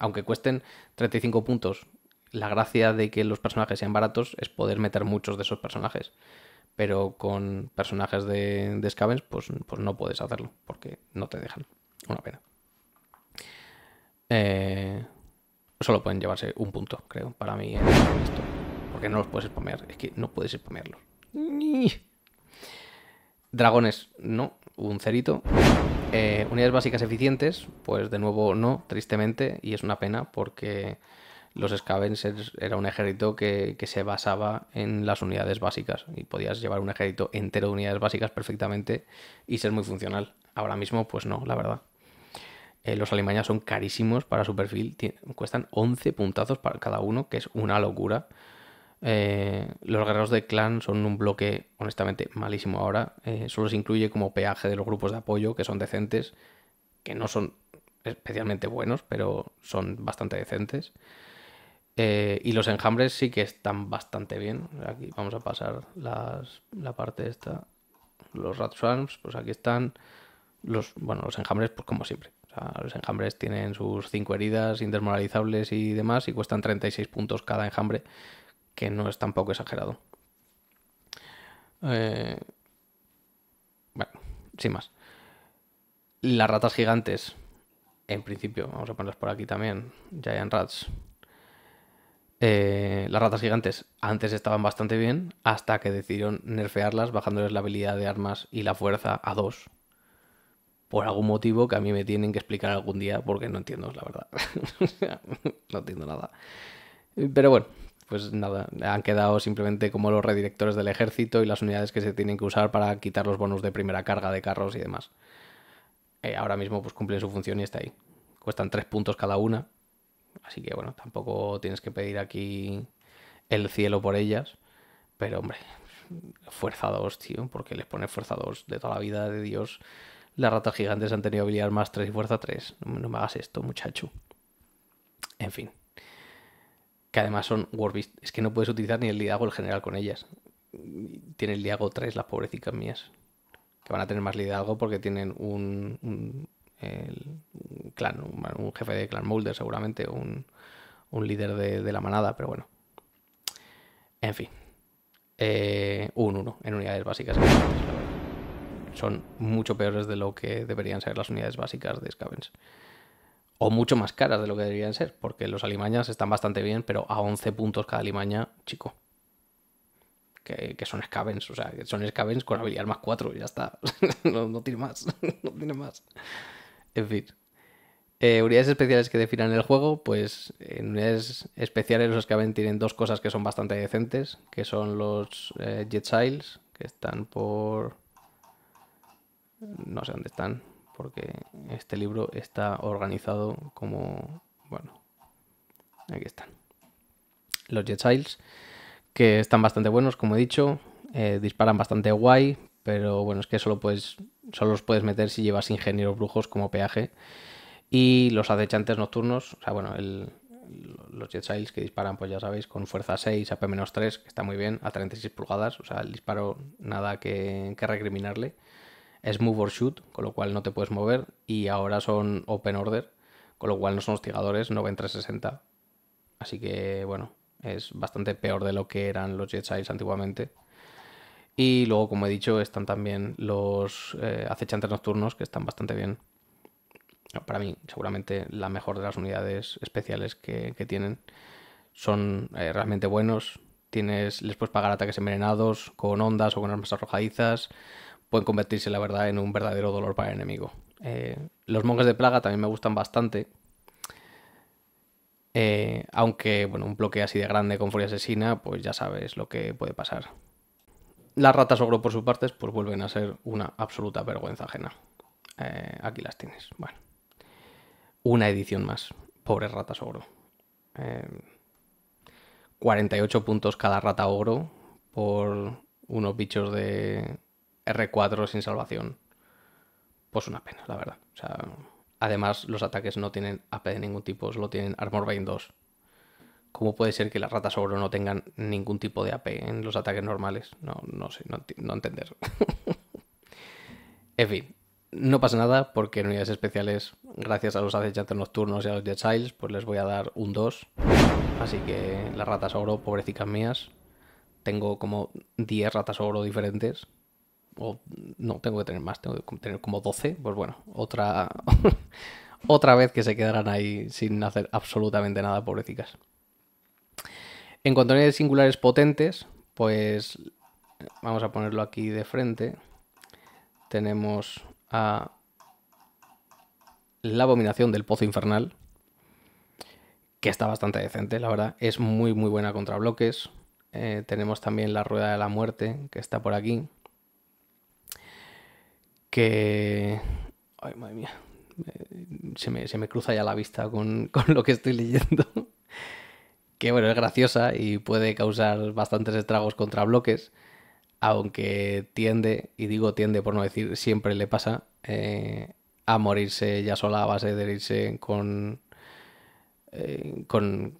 Aunque cuesten 35 puntos la gracia de que los personajes sean baratos es poder meter muchos de esos personajes. Pero con personajes de, de pues, pues, no puedes hacerlo, porque no te dejan. Una pena. Eh, solo pueden llevarse un punto, creo, para mí Porque no los puedes spamear. Es que no puedes spamearlos. Dragones, no. Un cerito. Eh, unidades básicas eficientes, pues de nuevo no, tristemente. Y es una pena porque los scavengers era un ejército que, se basaba en las unidades básicas y podías llevar un ejército entero de unidades básicas perfectamente y ser muy funcional. Ahora mismo, pues no, la verdad. Eh, los alimañas son carísimos para su perfil, cuestan 11 puntazos para cada uno, que es una locura. Eh, los guerreros de clan son un bloque, honestamente, malísimo ahora. Eh, solo se incluye como peaje de los grupos de apoyo, que son decentes, que no son especialmente buenos, pero son bastante decentes. Eh, y los enjambres sí que están bastante bien. Aquí vamos a pasar la parte esta. Los rat swarms, pues aquí están. Los, bueno, los enjambres, pues como siempre. los enjambres tienen sus cinco heridas indesmoralizables y demás y cuestan 36 puntos cada enjambre, que no es tampoco exagerado. Eh, bueno, sin más. Las ratas gigantes, en principio, vamos a ponerlas por aquí también. Giant Rats eh, las ratas gigantes antes estaban bastante bien, hasta que decidieron nerfearlas bajándoles la habilidad de armas y la fuerza a dos Por algún motivo que a mí me tienen que explicar algún día, porque no entiendo, la verdad. no entiendo nada. Pero bueno, pues nada, han quedado simplemente como los redirectores del ejército y las unidades que se tienen que usar para quitar los bonos de primera carga de carros y demás. Eh, ahora mismo pues cumplen su función y está ahí. Cuestan tres puntos cada una, Así que bueno, tampoco tienes que pedir aquí el cielo por ellas. Pero hombre, fuerza 2, tío, porque les pone fuerza 2 de toda la vida de Dios. Las ratas gigantes han tenido habilidad más 3 y fuerza 3. No me hagas esto, muchacho. En fin. Que además son Warbeast. Es que no puedes utilizar ni el Lidago el general con ellas. Tienen el Lidago 3, las pobrecitas mías. Que van a tener más Lidago porque tienen un el clan, un, jefe de clan Mulder seguramente, un, líder de, la manada, pero bueno. En fin. Eh, un 1 en unidades básicas. Son mucho peores de lo que deberían ser las unidades básicas de Scavens. O mucho más caras de lo que deberían ser, porque los alimañas están bastante bien, pero a 11 puntos cada alimaña, chico. Que, son scavens, o sea, que son scavens con habilidad más 4 y ya está. no, tiene más, no tiene más. En fin. Eh, unidades especiales que definan el juego, pues en unidades especiales los ven tienen dos cosas que son bastante decentes, que son los eh, jet que están por... no sé dónde están, porque este libro está organizado como... bueno, aquí están. Los Jetiles, que están bastante buenos, como he dicho, eh, disparan bastante guay, pero bueno, es que solo, puedes, solo los puedes meter si llevas ingenieros brujos como peaje. Y los acechantes nocturnos, o sea, bueno, los Jet que disparan, pues ya sabéis, con fuerza 6, AP-3, que está muy bien, a 36 pulgadas, o sea, el disparo nada que, recriminarle. Es move or shoot, con lo cual no te puedes mover, y ahora son open order, con lo cual no son hostigadores, no ven 360. Así que, bueno, es bastante peor de lo que eran los Jet antiguamente. Y luego, como he dicho, están también los eh, acechantes nocturnos, que están bastante bien. Para mí, seguramente la mejor de las unidades especiales que, tienen. Son eh, realmente buenos. Tienes, les puedes pagar ataques envenenados con ondas o con armas arrojadizas. Pueden convertirse, la verdad, en un verdadero dolor para el enemigo. Eh, los monjes de plaga también me gustan bastante. aunque, bueno, un bloque así de grande con furia asesina, pues ya sabes lo que puede pasar. Las ratas ogro, por su parte, pues vuelven a ser una absoluta vergüenza ajena. Eh, aquí las tienes. Bueno. Una edición más. Pobres ratas eh, ogro. 48 puntos cada rata ogro por unos bichos de R4 sin salvación. Pues una pena, la verdad. además, los ataques no tienen AP de ningún tipo, solo tienen Armor Bane 2. ¿Cómo puede ser que las ratas oro no tengan ningún tipo de AP en los ataques normales? No, no sé, no, entender. en fin, no pasa nada porque en unidades especiales, gracias a los acechantes nocturnos y a los Jet pues les voy a dar un 2. Así que las ratas oro, pobrecicas mías, tengo como 10 ratas oro diferentes. O no, tengo que tener más, tengo que tener como 12. Pues bueno, otra, otra vez que se quedarán ahí sin hacer absolutamente nada, pobrecicas. En cuanto a unidades singulares potentes, pues vamos a ponerlo aquí de frente. Tenemos a la abominación del pozo infernal, que está bastante decente, la verdad. Es muy, muy buena contra bloques. Eh, tenemos también la rueda de la muerte, que está por aquí. Que... Ay, madre mía. Eh, se me, cruza ya la vista con, con lo que estoy leyendo que bueno, es graciosa y puede causar bastantes estragos contra bloques, aunque tiende, y digo tiende por no decir siempre le pasa, eh, a morirse ya sola a base de irse con, eh, con,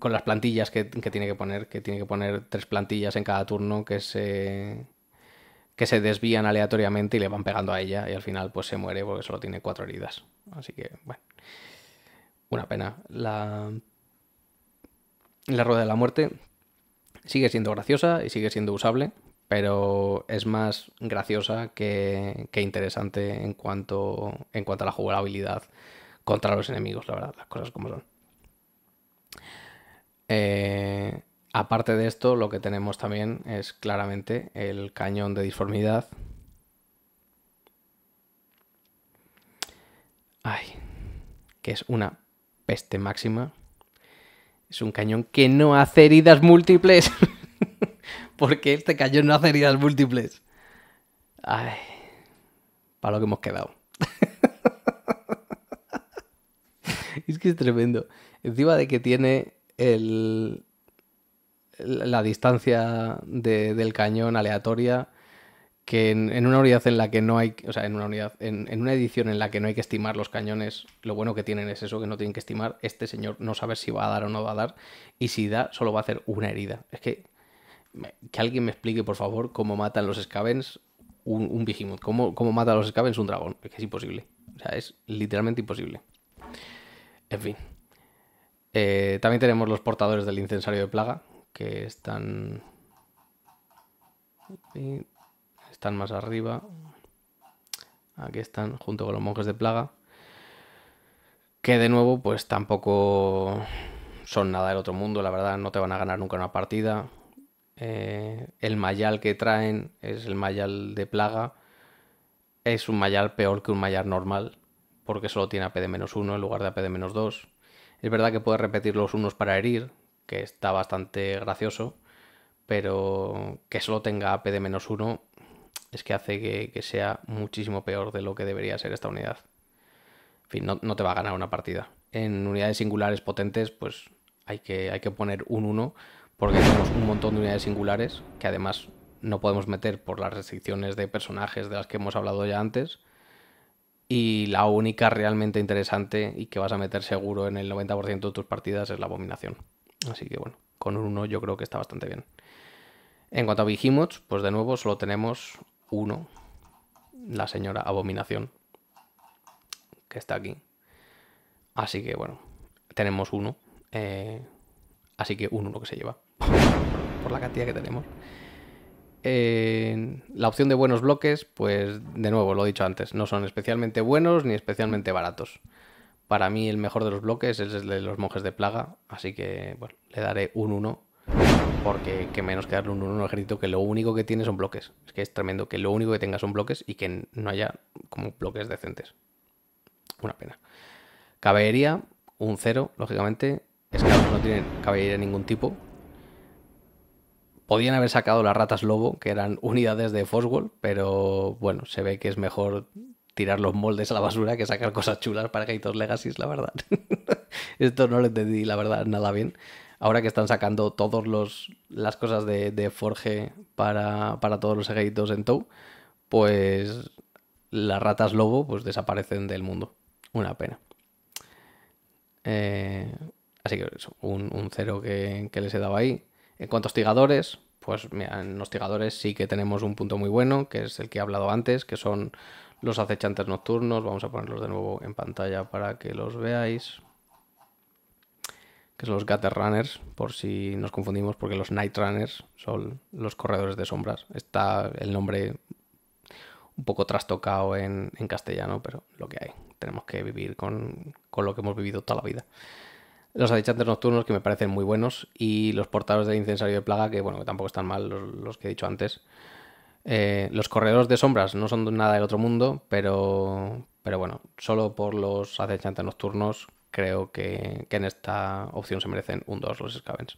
con las plantillas que, tiene que poner, que tiene que poner tres plantillas en cada turno que se, que se desvían aleatoriamente y le van pegando a ella y al final pues se muere porque solo tiene cuatro heridas. Así que bueno, una pena. La la rueda de la muerte sigue siendo graciosa y sigue siendo usable, pero es más graciosa que, interesante en cuanto, en cuanto a la jugabilidad contra los enemigos, la verdad, las cosas como son. Eh, aparte de esto, lo que tenemos también es claramente el cañón de disformidad. Ay, que es una peste máxima. Es un cañón que no hace heridas múltiples. Porque este cañón no hace heridas múltiples. Ay, para lo que hemos quedado. es que es tremendo. Encima de que tiene el, la distancia del cañón aleatoria que en, una unidad en la que no hay, o sea, en una unidad, en, una edición en la que no hay que estimar los cañones, lo bueno que tienen es eso, que no tienen que estimar, este señor no sabe si va a dar o no va a dar, y si da, solo va a hacer una herida. Es que, que alguien me explique, por favor, cómo matan los scavens un, un behemoth, cómo, cómo mata los scavens un dragón, es que es imposible, o sea, es literalmente imposible. En fin. Eh, también tenemos los portadores del incensario de plaga, que están... Eh, están más arriba. Aquí están, junto con los monjes de plaga. Que de nuevo, pues tampoco son nada del otro mundo, la verdad, no te van a ganar nunca una partida. Eh, el mayal que traen es el mayal de plaga. Es un mayal peor que un mayal normal, porque solo tiene AP de menos 1 en lugar de AP de menos 2. Es verdad que puede repetir los unos para herir, que está bastante gracioso, pero que solo tenga AP de menos 1 es que hace que, sea muchísimo peor de lo que debería ser esta unidad. En fin, no, te va a ganar una partida. En unidades singulares potentes, pues hay que, hay que poner un 1, porque tenemos un montón de unidades singulares que además no podemos meter por las restricciones de personajes de las que hemos hablado ya antes. Y la única realmente interesante y que vas a meter seguro en el 90% de tus partidas es la abominación. Así que bueno, con un 1 yo creo que está bastante bien. En cuanto a Behemoths, pues de nuevo solo tenemos 1, la señora Abominación, que está aquí. Así que bueno, tenemos uno. Eh, así que uno que se lleva. por la cantidad que tenemos. la opción de buenos bloques, pues de nuevo, lo he dicho antes, no son especialmente buenos ni especialmente baratos. Para mí el mejor de los bloques es el de los monjes de plaga, así que bueno, le daré un 1 porque que menos que darle un 1 1 ejército que lo único que tiene son bloques. Es que es tremendo que lo único que tenga son bloques y que no haya como bloques decentes. Una pena. Caballería, un 0, lógicamente. Es que no tienen caballería de ningún tipo. Podían haber sacado las ratas lobo, que eran unidades de Foswell, pero bueno, se ve que es mejor tirar los moldes a la basura que sacar cosas chulas para gaitos Legacy, la verdad. Esto no lo entendí, la verdad, nada bien ahora que están sacando todas las cosas de, Forge para, todos los ejércitos en Tou, pues las ratas lobo pues desaparecen del mundo. Una pena. Eh, así que eso, un, cero que, les he dado ahí. En cuanto a hostigadores, pues mira, en hostigadores sí que tenemos un punto muy bueno, que es el que he hablado antes, que son los acechantes nocturnos. Vamos a ponerlos de nuevo en pantalla para que los veáis que son los Gutter Runners, por si nos confundimos, porque los Night Runners son los corredores de sombras. Está el nombre un poco trastocado en, castellano, pero lo que hay. Tenemos que vivir con, lo que hemos vivido toda la vida. Los adichantes nocturnos, que me parecen muy buenos, y los portadores del incensario de plaga, que bueno, que tampoco están mal los, que he dicho antes. Eh, los corredores de sombras no son nada del otro mundo, pero, pero bueno, solo por los acechantes nocturnos creo que, en esta opción se merecen un 2 los Scavens.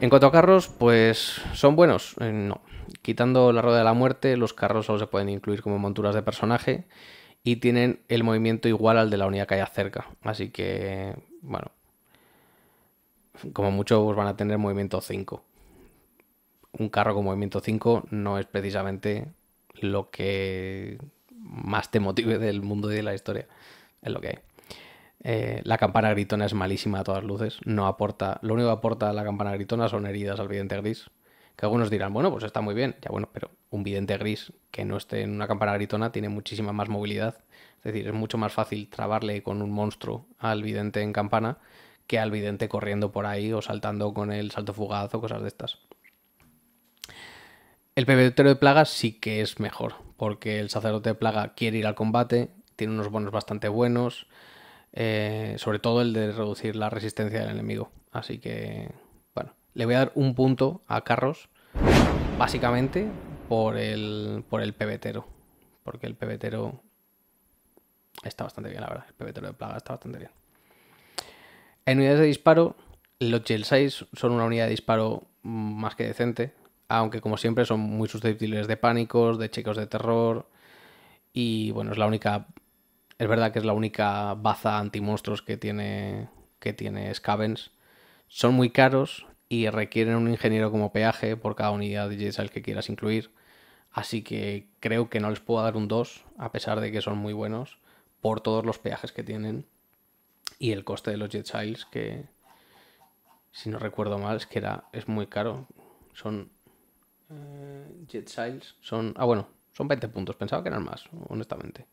En cuanto a carros, pues son buenos. Eh, no. Quitando la rueda de la muerte, los carros solo se pueden incluir como monturas de personaje y tienen el movimiento igual al de la unidad que hay cerca. Así que, bueno, como mucho pues, van a tener movimiento 5. Un carro con movimiento 5 no es precisamente lo que más te motive del mundo y de la historia. Es lo que hay. Eh, la campana gritona es malísima a todas luces. No aporta. Lo único que aporta la campana gritona son heridas al vidente gris. Que algunos dirán, bueno, pues está muy bien. Ya bueno, pero un vidente gris que no esté en una campana gritona tiene muchísima más movilidad. Es decir, es mucho más fácil trabarle con un monstruo al vidente en campana que al vidente corriendo por ahí o saltando con el salto fugaz o cosas de estas. El pebetero de plaga sí que es mejor, porque el sacerdote de plaga quiere ir al combate, tiene unos bonos bastante buenos, eh, sobre todo el de reducir la resistencia del enemigo. Así que, bueno, le voy a dar un punto a Carros, básicamente por el, por el pebetero, porque el pebetero está bastante bien, la verdad. El pebetero de plaga está bastante bien. En unidades de disparo, los Gel 6 son una unidad de disparo más que decente, aunque como siempre son muy susceptibles de pánicos, de chicos de terror, y bueno, es la única es verdad que es la única baza antimonstruos que tiene, que tiene Scavens. Son muy caros y requieren un ingeniero como peaje por cada unidad de Jetsiles que quieras incluir. Así que creo que no les puedo dar un 2, a pesar de que son muy buenos, por todos los peajes que tienen y el coste de los Jetsiles, que si no recuerdo mal, es que era, es muy caro. Son eh, son, ah bueno, son 20 puntos, pensaba que eran más, honestamente.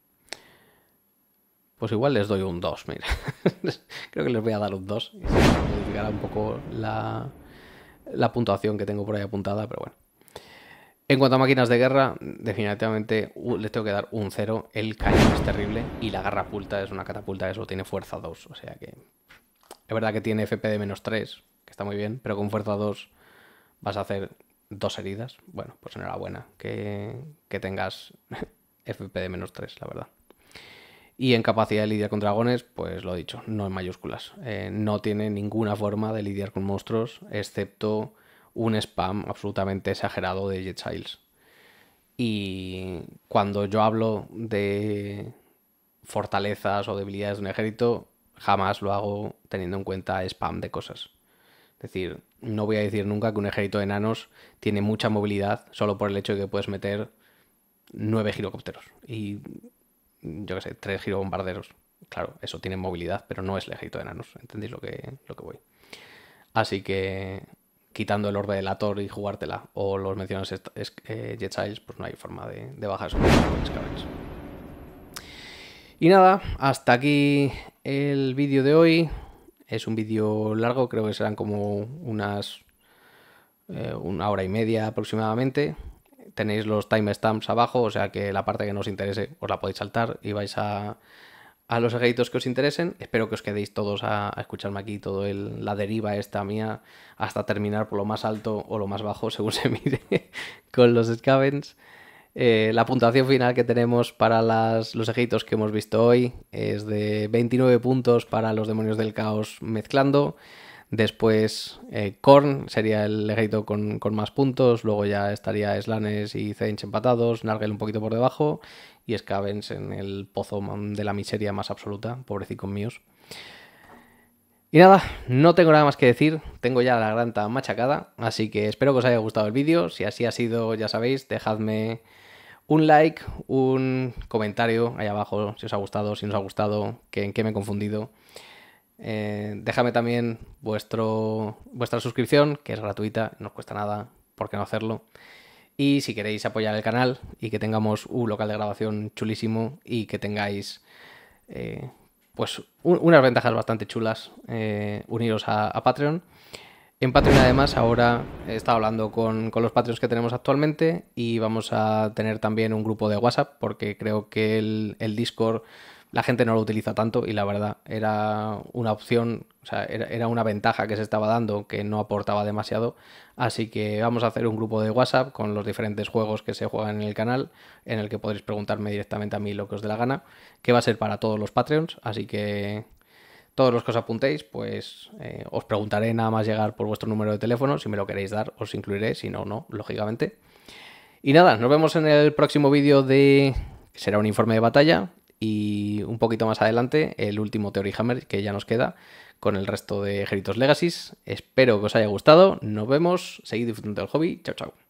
Pues igual les doy un 2, mira. Creo que les voy a dar un 2. Modificará un poco la, la puntuación que tengo por ahí apuntada, pero bueno. En cuanto a máquinas de guerra, definitivamente uh, les tengo que dar un 0. El cañón es terrible y la garra es una catapulta, eso tiene fuerza 2. O sea que es verdad que tiene FP de menos 3, que está muy bien, pero con fuerza 2 vas a hacer dos heridas. Bueno, pues enhorabuena que, que tengas FP de menos 3, la verdad. Y en capacidad de lidiar con dragones, pues lo he dicho, no en mayúsculas. Eh, no tiene ninguna forma de lidiar con monstruos, excepto un spam absolutamente exagerado de Jet Y cuando yo hablo de fortalezas o debilidades de un ejército, jamás lo hago teniendo en cuenta spam de cosas. Es decir, no voy a decir nunca que un ejército de enanos tiene mucha movilidad solo por el hecho de que puedes meter nueve helicópteros Y yo qué sé, tres girobombarderos. Claro, eso tiene movilidad, pero no es el de enanos. ¿Entendéis lo que, lo que voy? Así que quitando el orbe de la torre y jugártela o los mencionados eh, pues no hay forma de, de bajar Y nada, hasta aquí el vídeo de hoy. Es un vídeo largo, creo que serán como unas eh, una hora y media aproximadamente tenéis los timestamps abajo, o sea que la parte que nos interese os la podéis saltar y vais a, los ejércitos que os interesen. Espero que os quedéis todos a, escucharme aquí todo la deriva esta mía hasta terminar por lo más alto o lo más bajo, según se mire, con los scavens. Eh, la puntuación final que tenemos para los ejércitos que hemos visto hoy es de 29 puntos para los demonios del caos mezclando. Después eh, Korn sería el ejército con, más puntos. Luego ya estaría Slanes y Zench empatados. Nargel un poquito por debajo. Y Scavens en el pozo de la miseria más absoluta. pobrecitos míos. Y nada, no tengo nada más que decir, tengo ya la granta machacada, así que espero que os haya gustado el vídeo, si así ha sido ya sabéis, dejadme un like, un comentario ahí abajo si os ha gustado, si no os ha gustado, en qué me he confundido. Eh, déjame también vuestro, vuestra suscripción, que es gratuita, no os cuesta nada, ¿por qué no hacerlo? Y si queréis apoyar el canal y que tengamos un local de grabación chulísimo y que tengáis eh, pues unas ventajas bastante chulas, eh, uniros a, Patreon. En Patreon además ahora he estado hablando con, los Patreons que tenemos actualmente y vamos a tener también un grupo de WhatsApp porque creo que el Discord la gente no lo utiliza tanto y la verdad era una opción, o sea, era, una ventaja que se estaba dando que no aportaba demasiado. Así que vamos a hacer un grupo de WhatsApp con los diferentes juegos que se juegan en el canal, en el que podréis preguntarme directamente a mí lo que os dé la gana, que va a ser para todos los Patreons, así que todos los que os apuntéis, pues eh, os preguntaré nada más llegar por vuestro número de teléfono, si me lo queréis dar os incluiré, si no, no, lógicamente. Y nada, nos vemos en el próximo vídeo de... Será un informe de batalla, y un poquito más adelante el último Theory Hammer que ya nos queda con el resto de Ejércitos Legacies. Espero que os haya gustado, nos vemos, seguid disfrutando del hobby, chao chao.